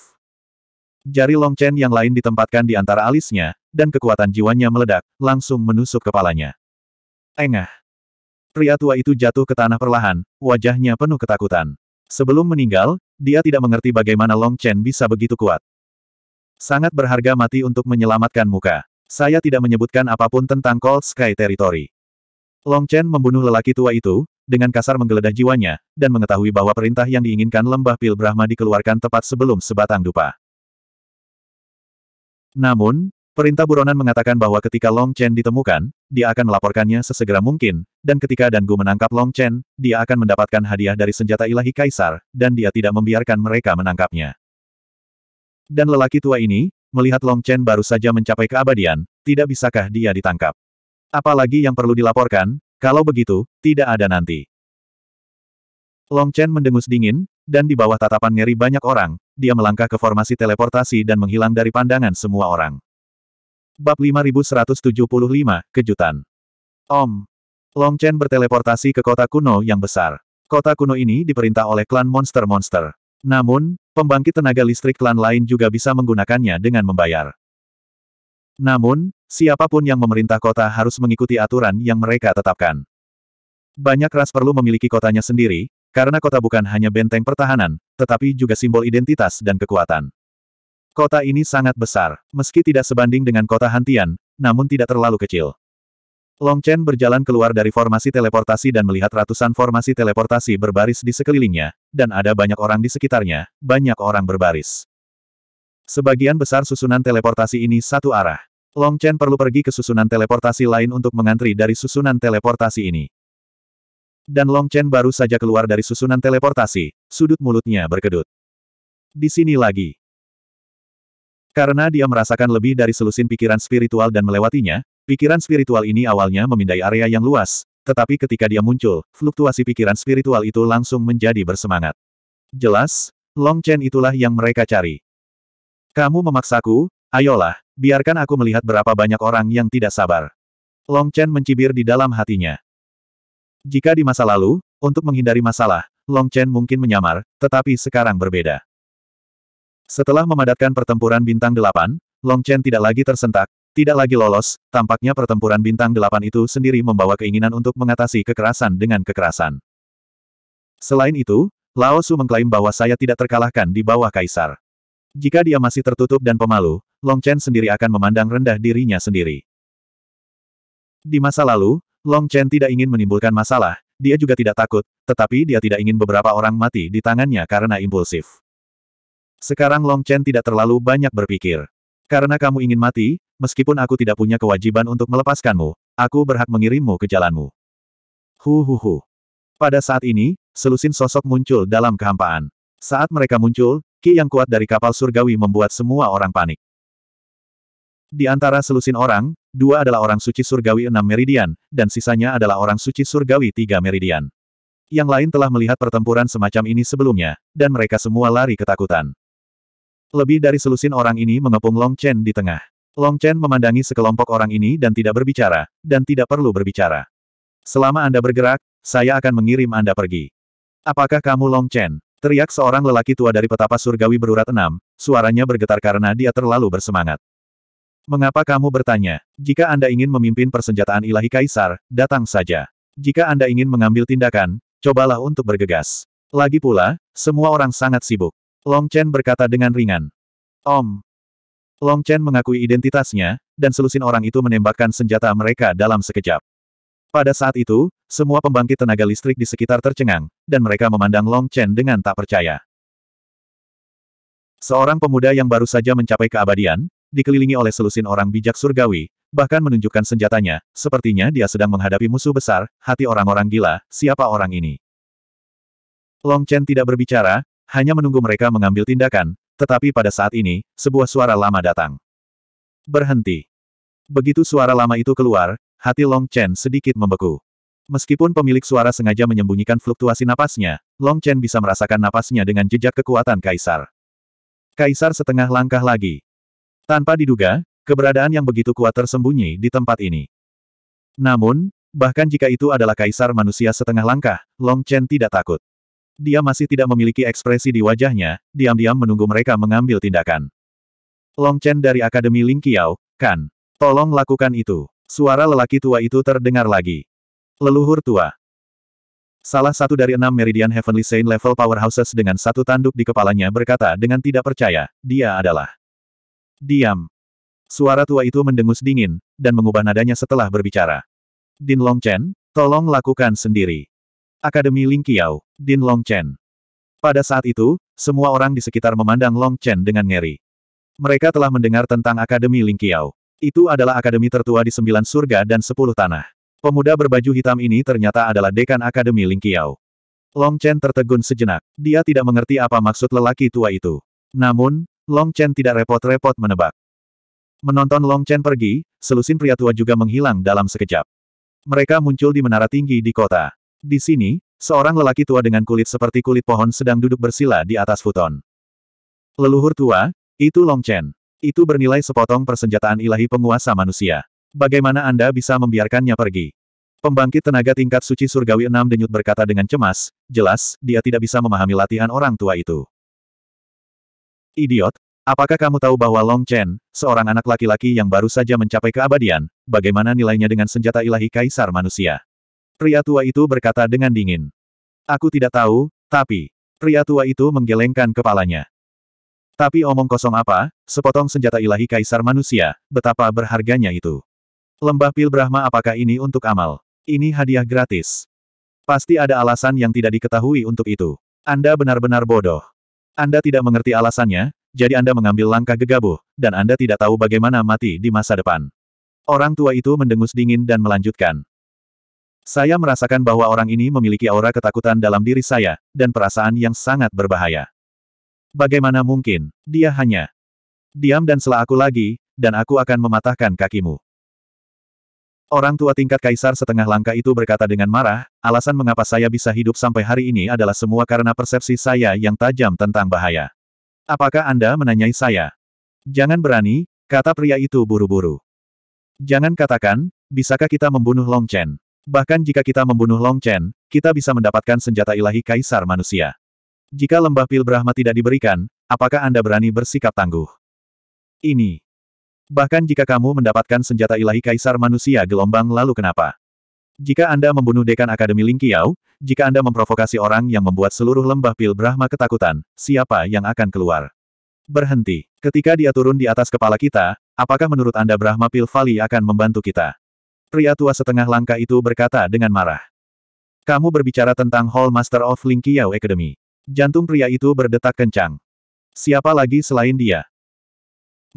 Jari Long Chen yang lain ditempatkan di antara alisnya, dan kekuatan jiwanya meledak, langsung menusuk kepalanya. Engah! Pria tua itu jatuh ke tanah perlahan, wajahnya penuh ketakutan. Sebelum meninggal, dia tidak mengerti bagaimana Long Chen bisa begitu kuat. Sangat berharga mati untuk menyelamatkan muka. Saya tidak menyebutkan apapun tentang Cold Sky Territory. Long Chen membunuh lelaki tua itu, dengan kasar menggeledah jiwanya, dan mengetahui bahwa perintah yang diinginkan lembah pil Brahma dikeluarkan tepat sebelum sebatang dupa. Namun, perintah buronan mengatakan bahwa ketika Long Chen ditemukan, dia akan melaporkannya sesegera mungkin, dan ketika Dangu menangkap Long Chen, dia akan mendapatkan hadiah dari senjata ilahi kaisar, dan dia tidak membiarkan mereka menangkapnya. Dan lelaki tua ini, melihat Long Chen baru saja mencapai keabadian, tidak bisakah dia ditangkap? Apalagi yang perlu dilaporkan, kalau begitu, tidak ada nanti. Long Chen mendengus dingin, dan di bawah tatapan ngeri banyak orang, dia melangkah ke formasi teleportasi dan menghilang dari pandangan semua orang. Bab 5175, Kejutan Om Long Chen berteleportasi ke kota kuno yang besar. Kota kuno ini diperintah oleh klan monster-monster. Namun, Pembangkit tenaga listrik klan lain juga bisa menggunakannya dengan membayar. Namun, siapapun yang memerintah kota harus mengikuti aturan yang mereka tetapkan. Banyak ras perlu memiliki kotanya sendiri, karena kota bukan hanya benteng pertahanan, tetapi juga simbol identitas dan kekuatan. Kota ini sangat besar, meski tidak sebanding dengan kota Hantian, namun tidak terlalu kecil. Long Chen berjalan keluar dari formasi teleportasi dan melihat ratusan formasi teleportasi berbaris di sekelilingnya, dan ada banyak orang di sekitarnya, banyak orang berbaris. Sebagian besar susunan teleportasi ini satu arah. Long Chen perlu pergi ke susunan teleportasi lain untuk mengantri dari susunan teleportasi ini. Dan Long Chen baru saja keluar dari susunan teleportasi, sudut mulutnya berkedut. Di sini lagi. Karena dia merasakan lebih dari selusin pikiran spiritual dan melewatinya, Pikiran spiritual ini awalnya memindai area yang luas, tetapi ketika dia muncul, fluktuasi pikiran spiritual itu langsung menjadi bersemangat. Jelas, Long Chen itulah yang mereka cari. Kamu memaksaku, ayolah, biarkan aku melihat berapa banyak orang yang tidak sabar. Long Chen mencibir di dalam hatinya. Jika di masa lalu, untuk menghindari masalah, Long Chen mungkin menyamar, tetapi sekarang berbeda. Setelah memadatkan pertempuran bintang delapan, Long Chen tidak lagi tersentak, tidak lagi lolos, tampaknya pertempuran bintang delapan itu sendiri membawa keinginan untuk mengatasi kekerasan dengan kekerasan. Selain itu, Lao Su mengklaim bahwa saya tidak terkalahkan di bawah kaisar. Jika dia masih tertutup dan pemalu, Long Chen sendiri akan memandang rendah dirinya sendiri. Di masa lalu, Long Chen tidak ingin menimbulkan masalah, dia juga tidak takut, tetapi dia tidak ingin beberapa orang mati di tangannya karena impulsif. Sekarang Long Chen tidak terlalu banyak berpikir. Karena kamu ingin mati, meskipun aku tidak punya kewajiban untuk melepaskanmu, aku berhak mengirimmu ke jalanmu. Hu hu hu. Pada saat ini, selusin sosok muncul dalam kehampaan. Saat mereka muncul, ki yang kuat dari kapal surgawi membuat semua orang panik. Di antara selusin orang, dua adalah orang suci surgawi enam meridian, dan sisanya adalah orang suci surgawi tiga meridian. Yang lain telah melihat pertempuran semacam ini sebelumnya, dan mereka semua lari ketakutan. Lebih dari selusin orang ini mengepung Long Chen di tengah. Long Chen memandangi sekelompok orang ini dan tidak berbicara, dan tidak perlu berbicara. Selama Anda bergerak, saya akan mengirim Anda pergi. Apakah kamu Long Chen? Teriak seorang lelaki tua dari petapa surgawi berurat enam, suaranya bergetar karena dia terlalu bersemangat. Mengapa kamu bertanya? Jika Anda ingin memimpin persenjataan ilahi kaisar, datang saja. Jika Anda ingin mengambil tindakan, cobalah untuk bergegas. Lagi pula, semua orang sangat sibuk. Long Chen berkata dengan ringan. Om. Long Chen mengakui identitasnya, dan selusin orang itu menembakkan senjata mereka dalam sekejap. Pada saat itu, semua pembangkit tenaga listrik di sekitar tercengang, dan mereka memandang Long Chen dengan tak percaya. Seorang pemuda yang baru saja mencapai keabadian, dikelilingi oleh selusin orang bijak surgawi, bahkan menunjukkan senjatanya, sepertinya dia sedang menghadapi musuh besar, hati orang-orang gila, siapa orang ini? Long Chen tidak berbicara, hanya menunggu mereka mengambil tindakan, tetapi pada saat ini, sebuah suara lama datang. Berhenti. Begitu suara lama itu keluar, hati Long Chen sedikit membeku. Meskipun pemilik suara sengaja menyembunyikan fluktuasi napasnya, Long Chen bisa merasakan napasnya dengan jejak kekuatan kaisar. Kaisar setengah langkah lagi. Tanpa diduga, keberadaan yang begitu kuat tersembunyi di tempat ini. Namun, bahkan jika itu adalah kaisar manusia setengah langkah, Long Chen tidak takut dia masih tidak memiliki ekspresi di wajahnya, diam-diam menunggu mereka mengambil tindakan. Long Chen dari Akademi Ling Qiao, kan? Tolong lakukan itu. Suara lelaki tua itu terdengar lagi. Leluhur tua. Salah satu dari enam Meridian Heavenly Saint level powerhouses dengan satu tanduk di kepalanya berkata dengan tidak percaya, dia adalah. Diam. Suara tua itu mendengus dingin, dan mengubah nadanya setelah berbicara. Din Long Chen, tolong lakukan sendiri. Akademi Ling Qiao, Din Long Chen. Pada saat itu, semua orang di sekitar memandang Long Chen dengan ngeri. Mereka telah mendengar tentang Akademi Ling Qiao. Itu adalah akademi tertua di sembilan surga dan sepuluh tanah. Pemuda berbaju hitam ini ternyata adalah dekan Akademi Ling Qiao. Long Chen tertegun sejenak. Dia tidak mengerti apa maksud lelaki tua itu. Namun, Long Chen tidak repot-repot menebak. Menonton Long Chen pergi, selusin pria tua juga menghilang dalam sekejap. Mereka muncul di menara tinggi di kota. Di sini, seorang lelaki tua dengan kulit seperti kulit pohon sedang duduk bersila di atas futon. Leluhur tua, itu Long Chen, Itu bernilai sepotong persenjataan ilahi penguasa manusia. Bagaimana Anda bisa membiarkannya pergi? Pembangkit tenaga tingkat suci surgawi enam denyut berkata dengan cemas, jelas, dia tidak bisa memahami latihan orang tua itu. Idiot, apakah kamu tahu bahwa Long Chen, seorang anak laki-laki yang baru saja mencapai keabadian, bagaimana nilainya dengan senjata ilahi kaisar manusia? Pria tua itu berkata dengan dingin. Aku tidak tahu, tapi... Pria tua itu menggelengkan kepalanya. Tapi omong kosong apa, sepotong senjata ilahi kaisar manusia, betapa berharganya itu. Lembah pil Brahma apakah ini untuk amal? Ini hadiah gratis. Pasti ada alasan yang tidak diketahui untuk itu. Anda benar-benar bodoh. Anda tidak mengerti alasannya, jadi Anda mengambil langkah gegabah, dan Anda tidak tahu bagaimana mati di masa depan. Orang tua itu mendengus dingin dan melanjutkan. Saya merasakan bahwa orang ini memiliki aura ketakutan dalam diri saya, dan perasaan yang sangat berbahaya. Bagaimana mungkin, dia hanya diam dan selah aku lagi, dan aku akan mematahkan kakimu. Orang tua tingkat kaisar setengah langkah itu berkata dengan marah, alasan mengapa saya bisa hidup sampai hari ini adalah semua karena persepsi saya yang tajam tentang bahaya. Apakah Anda menanyai saya? Jangan berani, kata pria itu buru-buru. Jangan katakan, bisakah kita membunuh Long Chen? Bahkan jika kita membunuh Long Chen, kita bisa mendapatkan senjata ilahi kaisar manusia. Jika lembah pil Brahma tidak diberikan, apakah Anda berani bersikap tangguh? Ini. Bahkan jika kamu mendapatkan senjata ilahi kaisar manusia gelombang lalu kenapa? Jika Anda membunuh dekan Akademi Ling Lingqiao, jika Anda memprovokasi orang yang membuat seluruh lembah pil Brahma ketakutan, siapa yang akan keluar? Berhenti. Ketika dia turun di atas kepala kita, apakah menurut Anda Brahma Pil Fali akan membantu kita? Pria tua setengah langkah itu berkata dengan marah. Kamu berbicara tentang Hall Master of Ling Qiao Academy. Jantung pria itu berdetak kencang. Siapa lagi selain dia?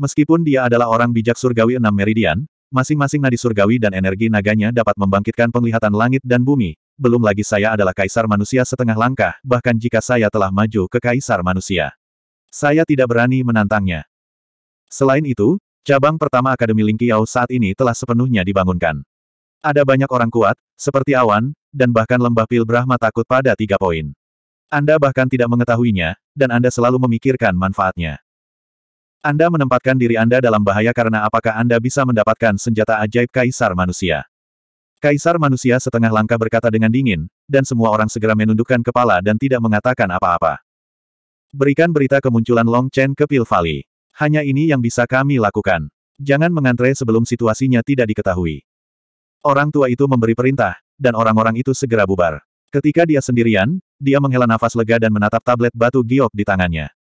Meskipun dia adalah orang bijak surgawi enam meridian, masing-masing nadi surgawi dan energi naganya dapat membangkitkan penglihatan langit dan bumi, belum lagi saya adalah kaisar manusia setengah langkah, bahkan jika saya telah maju ke kaisar manusia. Saya tidak berani menantangnya. Selain itu, Cabang pertama Akademi Lingqiao saat ini telah sepenuhnya dibangunkan. Ada banyak orang kuat, seperti Awan, dan bahkan lembah pil Brahma takut pada tiga poin. Anda bahkan tidak mengetahuinya, dan Anda selalu memikirkan manfaatnya. Anda menempatkan diri Anda dalam bahaya karena apakah Anda bisa mendapatkan senjata ajaib Kaisar Manusia. Kaisar Manusia setengah langkah berkata dengan dingin, dan semua orang segera menundukkan kepala dan tidak mengatakan apa-apa. Berikan berita kemunculan Long Chen ke Pil Valley. Hanya ini yang bisa kami lakukan. Jangan mengantre sebelum situasinya tidak diketahui. Orang tua itu memberi perintah, dan orang-orang itu segera bubar. Ketika dia sendirian, dia menghela nafas lega dan menatap tablet batu giok di tangannya.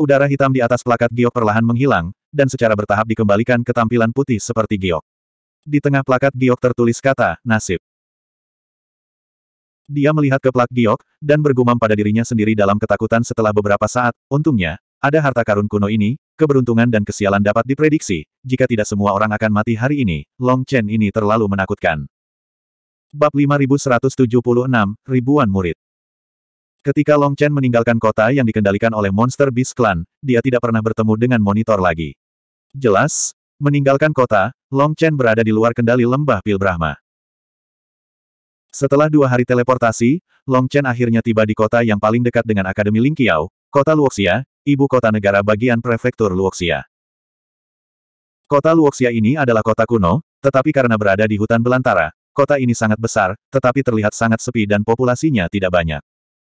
Udara hitam di atas plakat giok perlahan menghilang, dan secara bertahap dikembalikan ke tampilan putih seperti giok. Di tengah plakat giok tertulis kata, nasib. Dia melihat ke plak giok, dan bergumam pada dirinya sendiri dalam ketakutan setelah beberapa saat, untungnya, ada harta karun kuno ini, keberuntungan dan kesialan dapat diprediksi, jika tidak semua orang akan mati hari ini, Long Chen ini terlalu menakutkan. Bab 5176, Ribuan Murid Ketika Long Chen meninggalkan kota yang dikendalikan oleh Monster Beast Clan, dia tidak pernah bertemu dengan monitor lagi. Jelas, meninggalkan kota, Long Chen berada di luar kendali lembah Pil Brahma. Setelah dua hari teleportasi, Long Chen akhirnya tiba di kota yang paling dekat dengan Akademi Lingqiao, Kota Luoxia, ibu kota negara bagian prefektur Luoxia. Kota Luoxia ini adalah kota kuno, tetapi karena berada di hutan belantara, kota ini sangat besar, tetapi terlihat sangat sepi dan populasinya tidak banyak.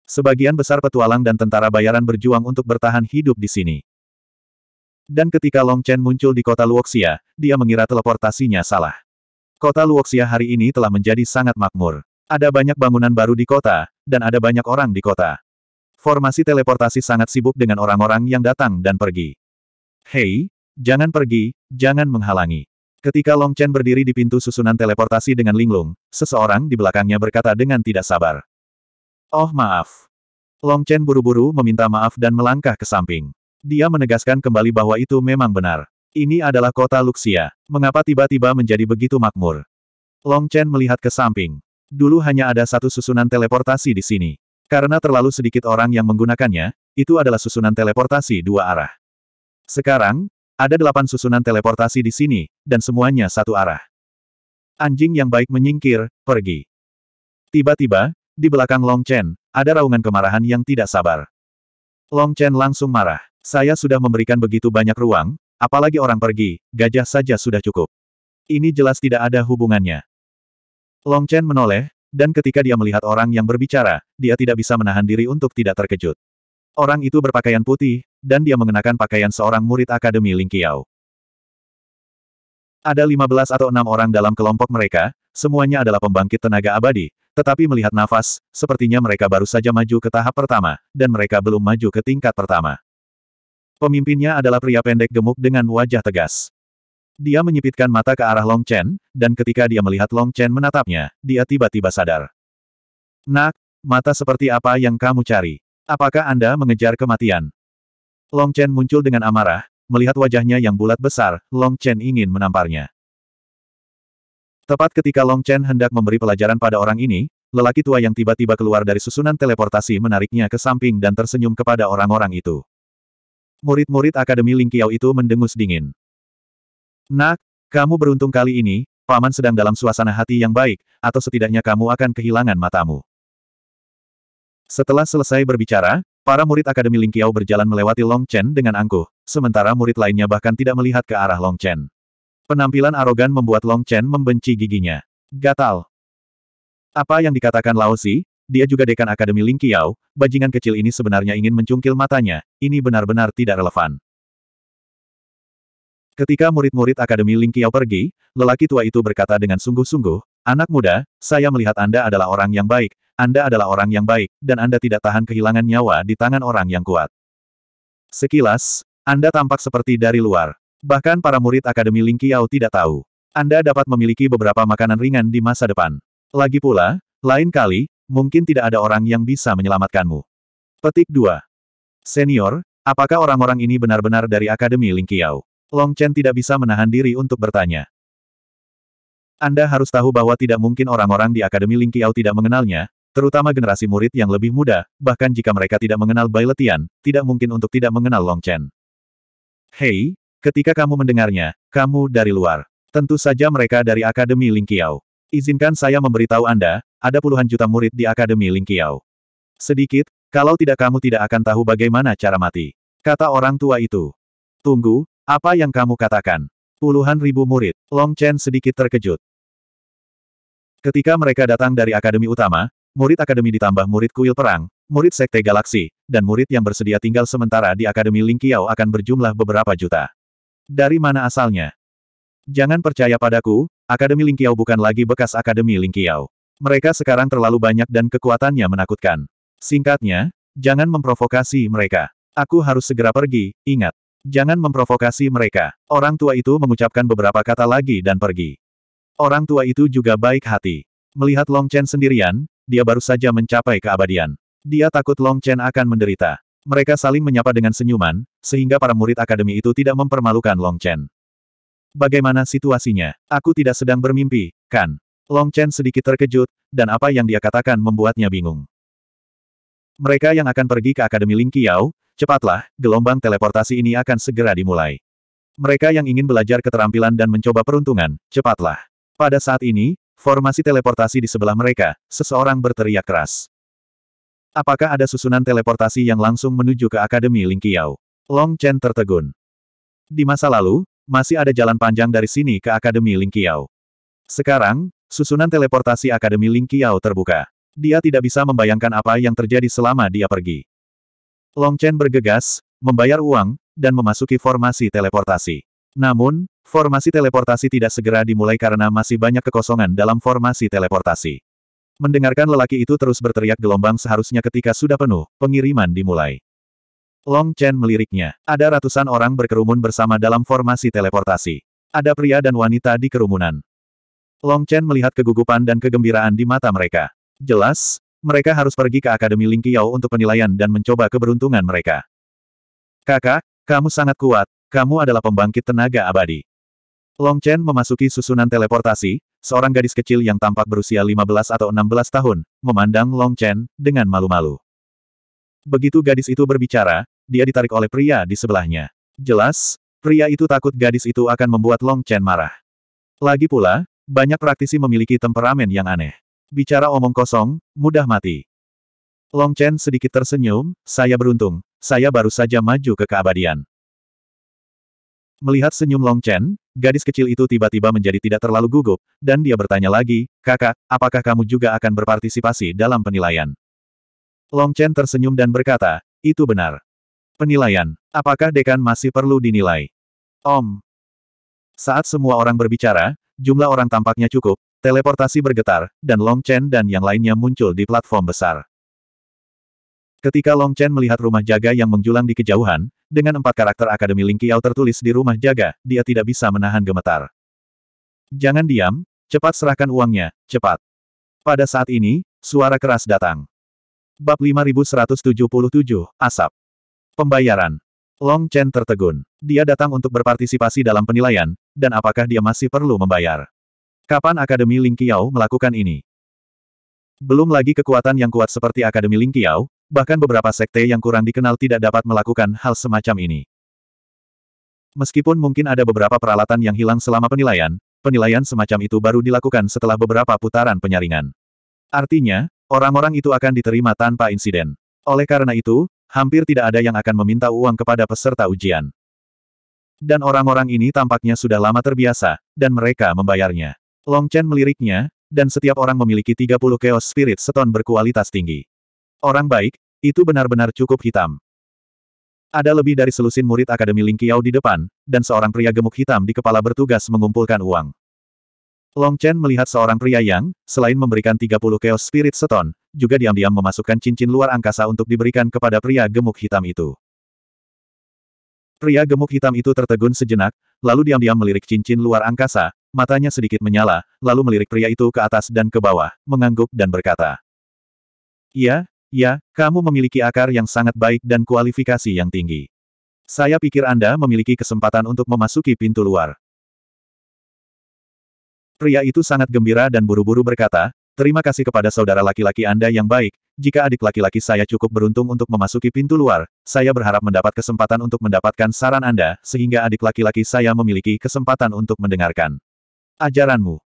Sebagian besar petualang dan tentara bayaran berjuang untuk bertahan hidup di sini. Dan ketika Long Chen muncul di kota Luoxia, dia mengira teleportasinya salah. Kota Luoxia hari ini telah menjadi sangat makmur. Ada banyak bangunan baru di kota, dan ada banyak orang di kota. Formasi teleportasi sangat sibuk dengan orang-orang yang datang dan pergi. Hei, jangan pergi, jangan menghalangi. Ketika Long Chen berdiri di pintu susunan teleportasi dengan linglung, seseorang di belakangnya berkata dengan tidak sabar. Oh maaf. Long Chen buru-buru meminta maaf dan melangkah ke samping. Dia menegaskan kembali bahwa itu memang benar. Ini adalah kota Luxia. Mengapa tiba-tiba menjadi begitu makmur? Long Chen melihat ke samping. Dulu hanya ada satu susunan teleportasi di sini. Karena terlalu sedikit orang yang menggunakannya, itu adalah susunan teleportasi dua arah. Sekarang, ada delapan susunan teleportasi di sini, dan semuanya satu arah. Anjing yang baik menyingkir, pergi. Tiba-tiba, di belakang Long Chen, ada raungan kemarahan yang tidak sabar. Long Chen langsung marah. Saya sudah memberikan begitu banyak ruang, apalagi orang pergi, gajah saja sudah cukup. Ini jelas tidak ada hubungannya. Long Chen menoleh, dan ketika dia melihat orang yang berbicara, dia tidak bisa menahan diri untuk tidak terkejut. Orang itu berpakaian putih, dan dia mengenakan pakaian seorang murid Akademi Lingqiao. Ada 15 atau enam orang dalam kelompok mereka, semuanya adalah pembangkit tenaga abadi, tetapi melihat nafas, sepertinya mereka baru saja maju ke tahap pertama, dan mereka belum maju ke tingkat pertama. Pemimpinnya adalah pria pendek gemuk dengan wajah tegas. Dia menyipitkan mata ke arah Long Chen, dan ketika dia melihat Long Chen menatapnya, dia tiba-tiba sadar. Nak, mata seperti apa yang kamu cari? Apakah Anda mengejar kematian? Long Chen muncul dengan amarah, melihat wajahnya yang bulat besar, Long Chen ingin menamparnya. Tepat ketika Long Chen hendak memberi pelajaran pada orang ini, lelaki tua yang tiba-tiba keluar dari susunan teleportasi menariknya ke samping dan tersenyum kepada orang-orang itu. Murid-murid Akademi Ling Qiao itu mendengus dingin. Nak, kamu beruntung kali ini, paman sedang dalam suasana hati yang baik, atau setidaknya kamu akan kehilangan matamu. Setelah selesai berbicara, para murid Akademi Lingqiao berjalan melewati Long Chen dengan angkuh, sementara murid lainnya bahkan tidak melihat ke arah Long Chen. Penampilan arogan membuat Long Chen membenci giginya. Gatal. Apa yang dikatakan Lao Si, dia juga dekan Akademi Lingqiao. bajingan kecil ini sebenarnya ingin mencungkil matanya, ini benar-benar tidak relevan. Ketika murid-murid Akademi Ling Qiao pergi, lelaki tua itu berkata dengan sungguh-sungguh, Anak muda, saya melihat Anda adalah orang yang baik, Anda adalah orang yang baik, dan Anda tidak tahan kehilangan nyawa di tangan orang yang kuat. Sekilas, Anda tampak seperti dari luar. Bahkan para murid Akademi Ling Qiao tidak tahu. Anda dapat memiliki beberapa makanan ringan di masa depan. Lagi pula, lain kali, mungkin tidak ada orang yang bisa menyelamatkanmu. Petik 2. Senior, apakah orang-orang ini benar-benar dari Akademi Ling Qiao? Long Chen tidak bisa menahan diri untuk bertanya. Anda harus tahu bahwa tidak mungkin orang-orang di Akademi Ling Qiao tidak mengenalnya, terutama generasi murid yang lebih muda, bahkan jika mereka tidak mengenal Bai Letian, tidak mungkin untuk tidak mengenal Long Chen. Hei, ketika kamu mendengarnya, kamu dari luar. Tentu saja mereka dari Akademi Ling Qiao. Izinkan saya memberitahu Anda, ada puluhan juta murid di Akademi Ling Qiao. Sedikit, kalau tidak kamu tidak akan tahu bagaimana cara mati. Kata orang tua itu. Tunggu, apa yang kamu katakan? Puluhan ribu murid, Long Chen sedikit terkejut. Ketika mereka datang dari Akademi Utama, murid Akademi ditambah murid kuil perang, murid Sekte Galaksi, dan murid yang bersedia tinggal sementara di Akademi Ling Lingqiao akan berjumlah beberapa juta. Dari mana asalnya? Jangan percaya padaku, Akademi Ling Lingqiao bukan lagi bekas Akademi Ling Lingqiao. Mereka sekarang terlalu banyak dan kekuatannya menakutkan. Singkatnya, jangan memprovokasi mereka. Aku harus segera pergi, ingat. Jangan memprovokasi mereka. Orang tua itu mengucapkan beberapa kata lagi dan pergi. Orang tua itu juga baik hati. Melihat Long Chen sendirian, dia baru saja mencapai keabadian. Dia takut Long Chen akan menderita. Mereka saling menyapa dengan senyuman, sehingga para murid akademi itu tidak mempermalukan Long Chen. Bagaimana situasinya? Aku tidak sedang bermimpi, kan? Long Chen sedikit terkejut, dan apa yang dia katakan membuatnya bingung. Mereka yang akan pergi ke Akademi Ling Qiao, Cepatlah, gelombang teleportasi ini akan segera dimulai. Mereka yang ingin belajar keterampilan dan mencoba peruntungan, cepatlah. Pada saat ini, formasi teleportasi di sebelah mereka, seseorang berteriak keras. Apakah ada susunan teleportasi yang langsung menuju ke Akademi Lingqiao? Long Chen tertegun. Di masa lalu, masih ada jalan panjang dari sini ke Akademi Lingqiao. Sekarang, susunan teleportasi Akademi Lingqiao terbuka. Dia tidak bisa membayangkan apa yang terjadi selama dia pergi. Long Chen bergegas, membayar uang, dan memasuki formasi teleportasi. Namun, formasi teleportasi tidak segera dimulai karena masih banyak kekosongan dalam formasi teleportasi. Mendengarkan lelaki itu terus berteriak gelombang seharusnya ketika sudah penuh, pengiriman dimulai. Long Chen meliriknya. Ada ratusan orang berkerumun bersama dalam formasi teleportasi. Ada pria dan wanita di kerumunan. Long Chen melihat kegugupan dan kegembiraan di mata mereka. Jelas, mereka harus pergi ke Akademi Ling Qiao untuk penilaian dan mencoba keberuntungan mereka. Kakak, kamu sangat kuat, kamu adalah pembangkit tenaga abadi. Long Chen memasuki susunan teleportasi, seorang gadis kecil yang tampak berusia 15 atau 16 tahun, memandang Long Chen, dengan malu-malu. Begitu gadis itu berbicara, dia ditarik oleh pria di sebelahnya. Jelas, pria itu takut gadis itu akan membuat Long Chen marah. Lagi pula, banyak praktisi memiliki temperamen yang aneh. Bicara omong kosong, mudah mati. Long Chen sedikit tersenyum, saya beruntung, saya baru saja maju ke keabadian. Melihat senyum Long Chen, gadis kecil itu tiba-tiba menjadi tidak terlalu gugup, dan dia bertanya lagi, kakak, apakah kamu juga akan berpartisipasi dalam penilaian? Long Chen tersenyum dan berkata, itu benar. Penilaian, apakah dekan masih perlu dinilai? Om. Saat semua orang berbicara, jumlah orang tampaknya cukup, Teleportasi bergetar, dan Long Chen dan yang lainnya muncul di platform besar. Ketika Long Chen melihat rumah jaga yang menjulang di kejauhan, dengan empat karakter Akademi Lingqiao tertulis di rumah jaga, dia tidak bisa menahan gemetar. Jangan diam, cepat serahkan uangnya, cepat. Pada saat ini, suara keras datang. Bab 5177, Asap. Pembayaran. Long Chen tertegun. Dia datang untuk berpartisipasi dalam penilaian, dan apakah dia masih perlu membayar? Kapan Akademi Ling Lingqiao melakukan ini? Belum lagi kekuatan yang kuat seperti Akademi Ling Lingqiao, bahkan beberapa sekte yang kurang dikenal tidak dapat melakukan hal semacam ini. Meskipun mungkin ada beberapa peralatan yang hilang selama penilaian, penilaian semacam itu baru dilakukan setelah beberapa putaran penyaringan. Artinya, orang-orang itu akan diterima tanpa insiden. Oleh karena itu, hampir tidak ada yang akan meminta uang kepada peserta ujian. Dan orang-orang ini tampaknya sudah lama terbiasa, dan mereka membayarnya. Long Chen meliriknya, dan setiap orang memiliki 30 Chaos Spirit seton berkualitas tinggi. Orang baik, itu benar-benar cukup hitam. Ada lebih dari selusin murid Akademi Ling Qiao di depan, dan seorang pria gemuk hitam di kepala bertugas mengumpulkan uang. Long Chen melihat seorang pria yang, selain memberikan 30 Chaos Spirit seton, juga diam-diam memasukkan cincin luar angkasa untuk diberikan kepada pria gemuk hitam itu. Pria gemuk hitam itu tertegun sejenak, lalu diam-diam melirik cincin luar angkasa, Matanya sedikit menyala, lalu melirik pria itu ke atas dan ke bawah, mengangguk dan berkata. Iya, ya, kamu memiliki akar yang sangat baik dan kualifikasi yang tinggi. Saya pikir Anda memiliki kesempatan untuk memasuki pintu luar. Pria itu sangat gembira dan buru-buru berkata, Terima kasih kepada saudara laki-laki Anda yang baik, jika adik laki-laki saya cukup beruntung untuk memasuki pintu luar, saya berharap mendapat kesempatan untuk mendapatkan saran Anda, sehingga adik laki-laki saya memiliki kesempatan untuk mendengarkan. Ajaranmu.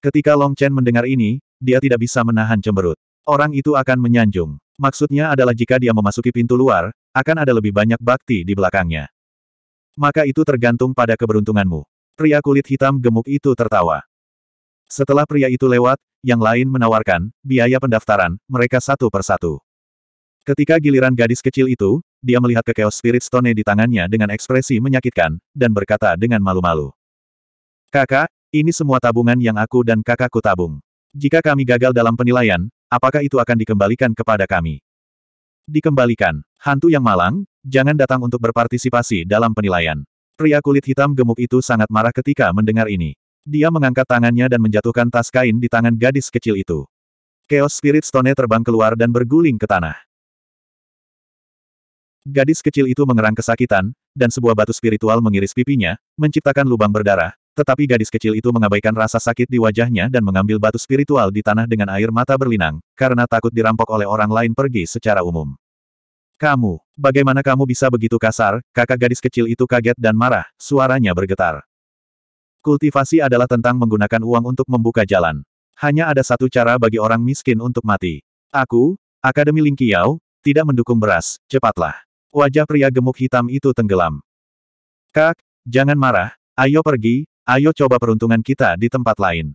Ketika Long Chen mendengar ini, dia tidak bisa menahan cemberut. Orang itu akan menyanjung. Maksudnya adalah jika dia memasuki pintu luar, akan ada lebih banyak bakti di belakangnya. Maka itu tergantung pada keberuntunganmu. Pria kulit hitam gemuk itu tertawa. Setelah pria itu lewat, yang lain menawarkan biaya pendaftaran mereka satu persatu. Ketika giliran gadis kecil itu, dia melihat ke Chaos Spirit Stone di tangannya dengan ekspresi menyakitkan, dan berkata dengan malu-malu. Kakak, ini semua tabungan yang aku dan kakakku tabung. Jika kami gagal dalam penilaian, apakah itu akan dikembalikan kepada kami? Dikembalikan. Hantu yang malang, jangan datang untuk berpartisipasi dalam penilaian. Pria kulit hitam gemuk itu sangat marah ketika mendengar ini. Dia mengangkat tangannya dan menjatuhkan tas kain di tangan gadis kecil itu. Chaos Spirit Stone terbang keluar dan berguling ke tanah. Gadis kecil itu mengerang kesakitan, dan sebuah batu spiritual mengiris pipinya, menciptakan lubang berdarah, tetapi gadis kecil itu mengabaikan rasa sakit di wajahnya dan mengambil batu spiritual di tanah dengan air mata berlinang, karena takut dirampok oleh orang lain pergi secara umum. Kamu, bagaimana kamu bisa begitu kasar? Kakak gadis kecil itu kaget dan marah, suaranya bergetar. Kultivasi adalah tentang menggunakan uang untuk membuka jalan. Hanya ada satu cara bagi orang miskin untuk mati. Aku, Akademi Lingkiau, tidak mendukung beras, cepatlah. Wajah pria gemuk hitam itu tenggelam. Kak, jangan marah, ayo pergi, Ayo coba peruntungan kita di tempat lain.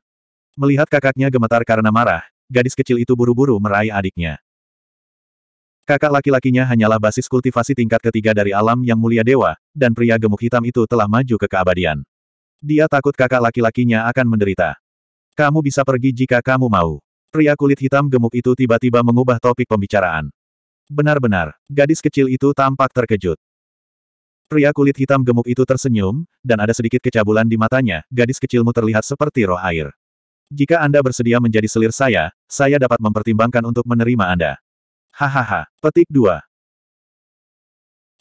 Melihat kakaknya gemetar karena marah, gadis kecil itu buru-buru meraih adiknya. Kakak laki-lakinya hanyalah basis kultivasi tingkat ketiga dari alam yang mulia dewa, dan pria gemuk hitam itu telah maju ke keabadian. Dia takut kakak laki-lakinya akan menderita. Kamu bisa pergi jika kamu mau. Pria kulit hitam gemuk itu tiba-tiba mengubah topik pembicaraan. Benar-benar, gadis kecil itu tampak terkejut. Pria kulit hitam gemuk itu tersenyum, dan ada sedikit kecabulan di matanya, gadis kecilmu terlihat seperti roh air. Jika Anda bersedia menjadi selir saya, saya dapat mempertimbangkan untuk menerima Anda. Hahaha, petik 2.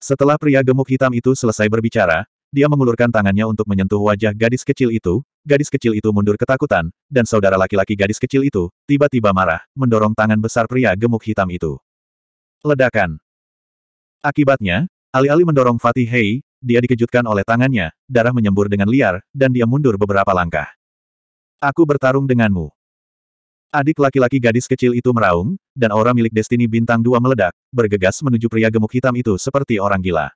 Setelah pria gemuk hitam itu selesai berbicara, dia mengulurkan tangannya untuk menyentuh wajah gadis kecil itu, gadis kecil itu mundur ketakutan, dan saudara laki-laki gadis kecil itu, tiba-tiba marah, mendorong tangan besar pria gemuk hitam itu. Ledakan. Akibatnya, Alih-alih mendorong Fatih Hei, dia dikejutkan oleh tangannya, darah menyembur dengan liar, dan dia mundur beberapa langkah. Aku bertarung denganmu. Adik laki-laki gadis kecil itu meraung, dan aura milik Destiny Bintang Dua meledak, bergegas menuju pria gemuk hitam itu seperti orang gila.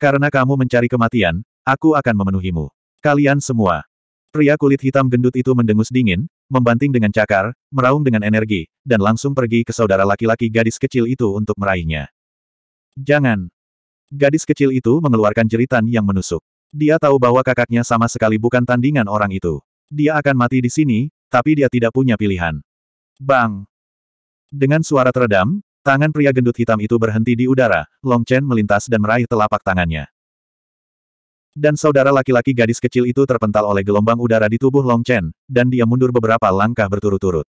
Karena kamu mencari kematian, aku akan memenuhimu. Kalian semua. Pria kulit hitam gendut itu mendengus dingin, membanting dengan cakar, meraung dengan energi, dan langsung pergi ke saudara laki-laki gadis kecil itu untuk meraihnya. Jangan. Gadis kecil itu mengeluarkan jeritan yang menusuk. Dia tahu bahwa kakaknya sama sekali bukan tandingan orang itu. Dia akan mati di sini, tapi dia tidak punya pilihan. Bang! Dengan suara teredam, tangan pria gendut hitam itu berhenti di udara, Long Chen melintas dan meraih telapak tangannya. Dan saudara laki-laki gadis kecil itu terpental oleh gelombang udara di tubuh Long Chen, dan dia mundur beberapa langkah berturut-turut.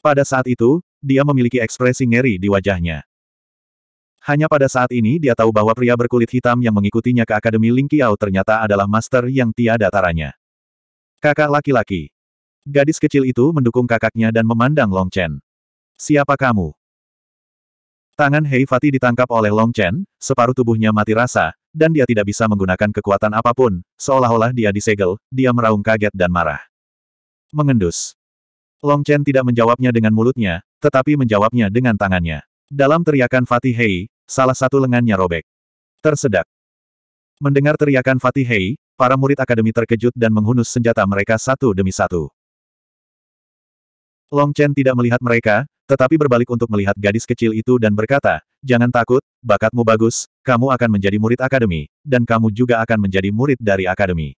Pada saat itu, dia memiliki ekspresi ngeri di wajahnya. Hanya pada saat ini dia tahu bahwa pria berkulit hitam yang mengikutinya ke Akademi Ling Qiao ternyata adalah master yang tiada taranya. Kakak laki-laki. Gadis kecil itu mendukung kakaknya dan memandang Long Chen. Siapa kamu? Tangan Hei Fati ditangkap oleh Long Chen, separuh tubuhnya mati rasa, dan dia tidak bisa menggunakan kekuatan apapun, seolah-olah dia disegel, dia meraung kaget dan marah. Mengendus. Long Chen tidak menjawabnya dengan mulutnya, tetapi menjawabnya dengan tangannya. Dalam teriakan Fatih Hei, salah satu lengannya robek. Tersedak. Mendengar teriakan Fatih Hei, para murid akademi terkejut dan menghunus senjata mereka satu demi satu. Long Chen tidak melihat mereka, tetapi berbalik untuk melihat gadis kecil itu dan berkata, Jangan takut, bakatmu bagus, kamu akan menjadi murid akademi, dan kamu juga akan menjadi murid dari akademi.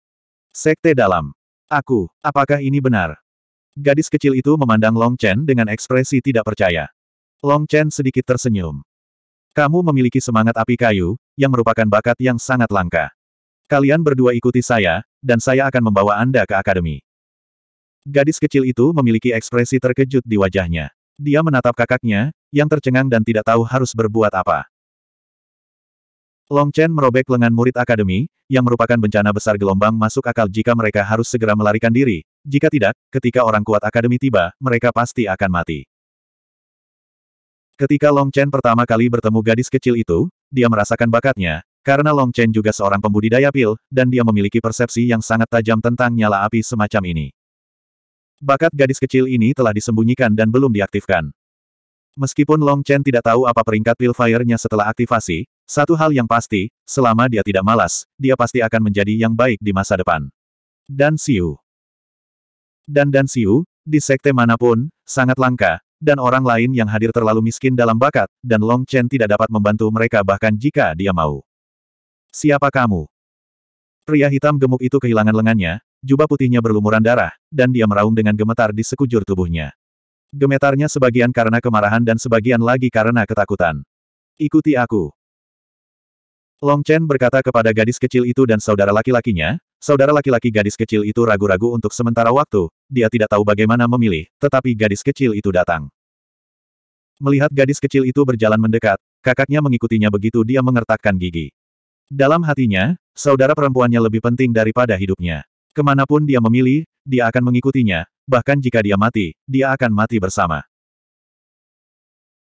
Sekte dalam. Aku, apakah ini benar? Gadis kecil itu memandang Long Chen dengan ekspresi tidak percaya. Long Chen sedikit tersenyum. Kamu memiliki semangat api kayu, yang merupakan bakat yang sangat langka. Kalian berdua ikuti saya, dan saya akan membawa Anda ke akademi. Gadis kecil itu memiliki ekspresi terkejut di wajahnya. Dia menatap kakaknya, yang tercengang dan tidak tahu harus berbuat apa. Long Chen merobek lengan murid akademi, yang merupakan bencana besar gelombang masuk akal jika mereka harus segera melarikan diri. Jika tidak, ketika orang kuat akademi tiba, mereka pasti akan mati. Ketika Long Chen pertama kali bertemu gadis kecil itu, dia merasakan bakatnya, karena Long Chen juga seorang pembudidaya pil, dan dia memiliki persepsi yang sangat tajam tentang nyala api semacam ini. Bakat gadis kecil ini telah disembunyikan dan belum diaktifkan. Meskipun Long Chen tidak tahu apa peringkat pil fire nya setelah aktivasi, satu hal yang pasti, selama dia tidak malas, dia pasti akan menjadi yang baik di masa depan. Dan Siu. Dan Dan Siu, di sekte manapun, sangat langka, dan orang lain yang hadir terlalu miskin dalam bakat, dan Long Chen tidak dapat membantu mereka bahkan jika dia mau. Siapa kamu? Pria hitam gemuk itu kehilangan lengannya, jubah putihnya berlumuran darah, dan dia meraung dengan gemetar di sekujur tubuhnya. Gemetarnya sebagian karena kemarahan dan sebagian lagi karena ketakutan. Ikuti aku. Long Chen berkata kepada gadis kecil itu dan saudara laki-lakinya, saudara laki-laki gadis kecil itu ragu-ragu untuk sementara waktu, dia tidak tahu bagaimana memilih, tetapi gadis kecil itu datang. Melihat gadis kecil itu berjalan mendekat, kakaknya mengikutinya begitu dia mengertakkan gigi. Dalam hatinya, saudara perempuannya lebih penting daripada hidupnya. Kemanapun dia memilih, dia akan mengikutinya, bahkan jika dia mati, dia akan mati bersama.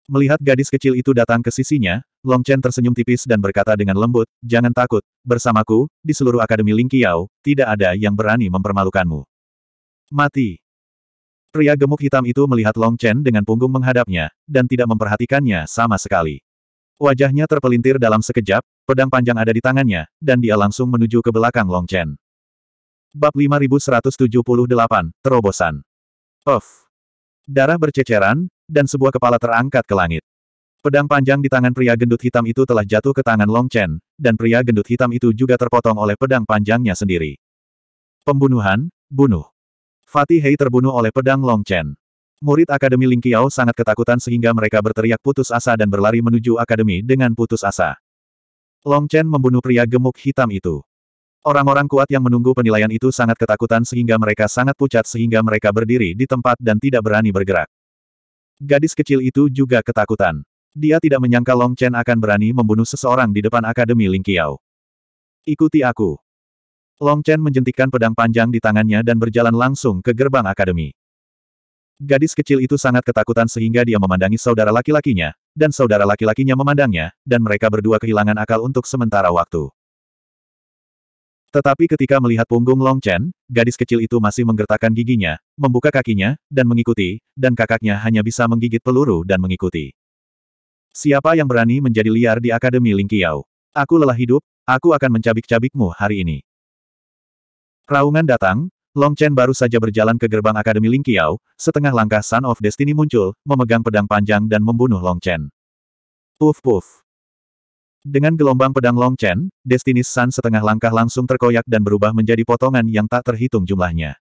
Melihat gadis kecil itu datang ke sisinya, Long Chen tersenyum tipis dan berkata dengan lembut, Jangan takut, bersamaku, di seluruh Akademi Qiao, tidak ada yang berani mempermalukanmu. Mati. Pria gemuk hitam itu melihat Long Chen dengan punggung menghadapnya, dan tidak memperhatikannya sama sekali. Wajahnya terpelintir dalam sekejap, pedang panjang ada di tangannya, dan dia langsung menuju ke belakang Long Chen. Bab 5178, Terobosan. Of. Darah berceceran, dan sebuah kepala terangkat ke langit. Pedang panjang di tangan pria gendut hitam itu telah jatuh ke tangan Long Chen, dan pria gendut hitam itu juga terpotong oleh pedang panjangnya sendiri. Pembunuhan, bunuh. Fatih Hei terbunuh oleh pedang Long Chen. Murid Akademi Ling Lingqiao sangat ketakutan sehingga mereka berteriak putus asa dan berlari menuju akademi dengan putus asa. Long Chen membunuh pria gemuk hitam itu. Orang-orang kuat yang menunggu penilaian itu sangat ketakutan sehingga mereka sangat pucat sehingga mereka berdiri di tempat dan tidak berani bergerak. Gadis kecil itu juga ketakutan. Dia tidak menyangka Long Chen akan berani membunuh seseorang di depan Akademi Ling Lingqiao. Ikuti aku. Long Chen menjentikan pedang panjang di tangannya dan berjalan langsung ke gerbang akademi. Gadis kecil itu sangat ketakutan sehingga dia memandangi saudara laki-lakinya, dan saudara laki-lakinya memandangnya, dan mereka berdua kehilangan akal untuk sementara waktu. Tetapi ketika melihat punggung Long Chen, gadis kecil itu masih menggertakkan giginya, membuka kakinya, dan mengikuti, dan kakaknya hanya bisa menggigit peluru dan mengikuti. Siapa yang berani menjadi liar di Akademi Ling Qiao? Aku lelah hidup, aku akan mencabik-cabikmu hari ini. Raungan datang, Long Chen baru saja berjalan ke gerbang Akademi Lingqiao, setengah langkah Sun of Destiny muncul, memegang pedang panjang dan membunuh Long Chen. Puf puf. Dengan gelombang pedang Long Chen, Destiny Sun setengah langkah langsung terkoyak dan berubah menjadi potongan yang tak terhitung jumlahnya.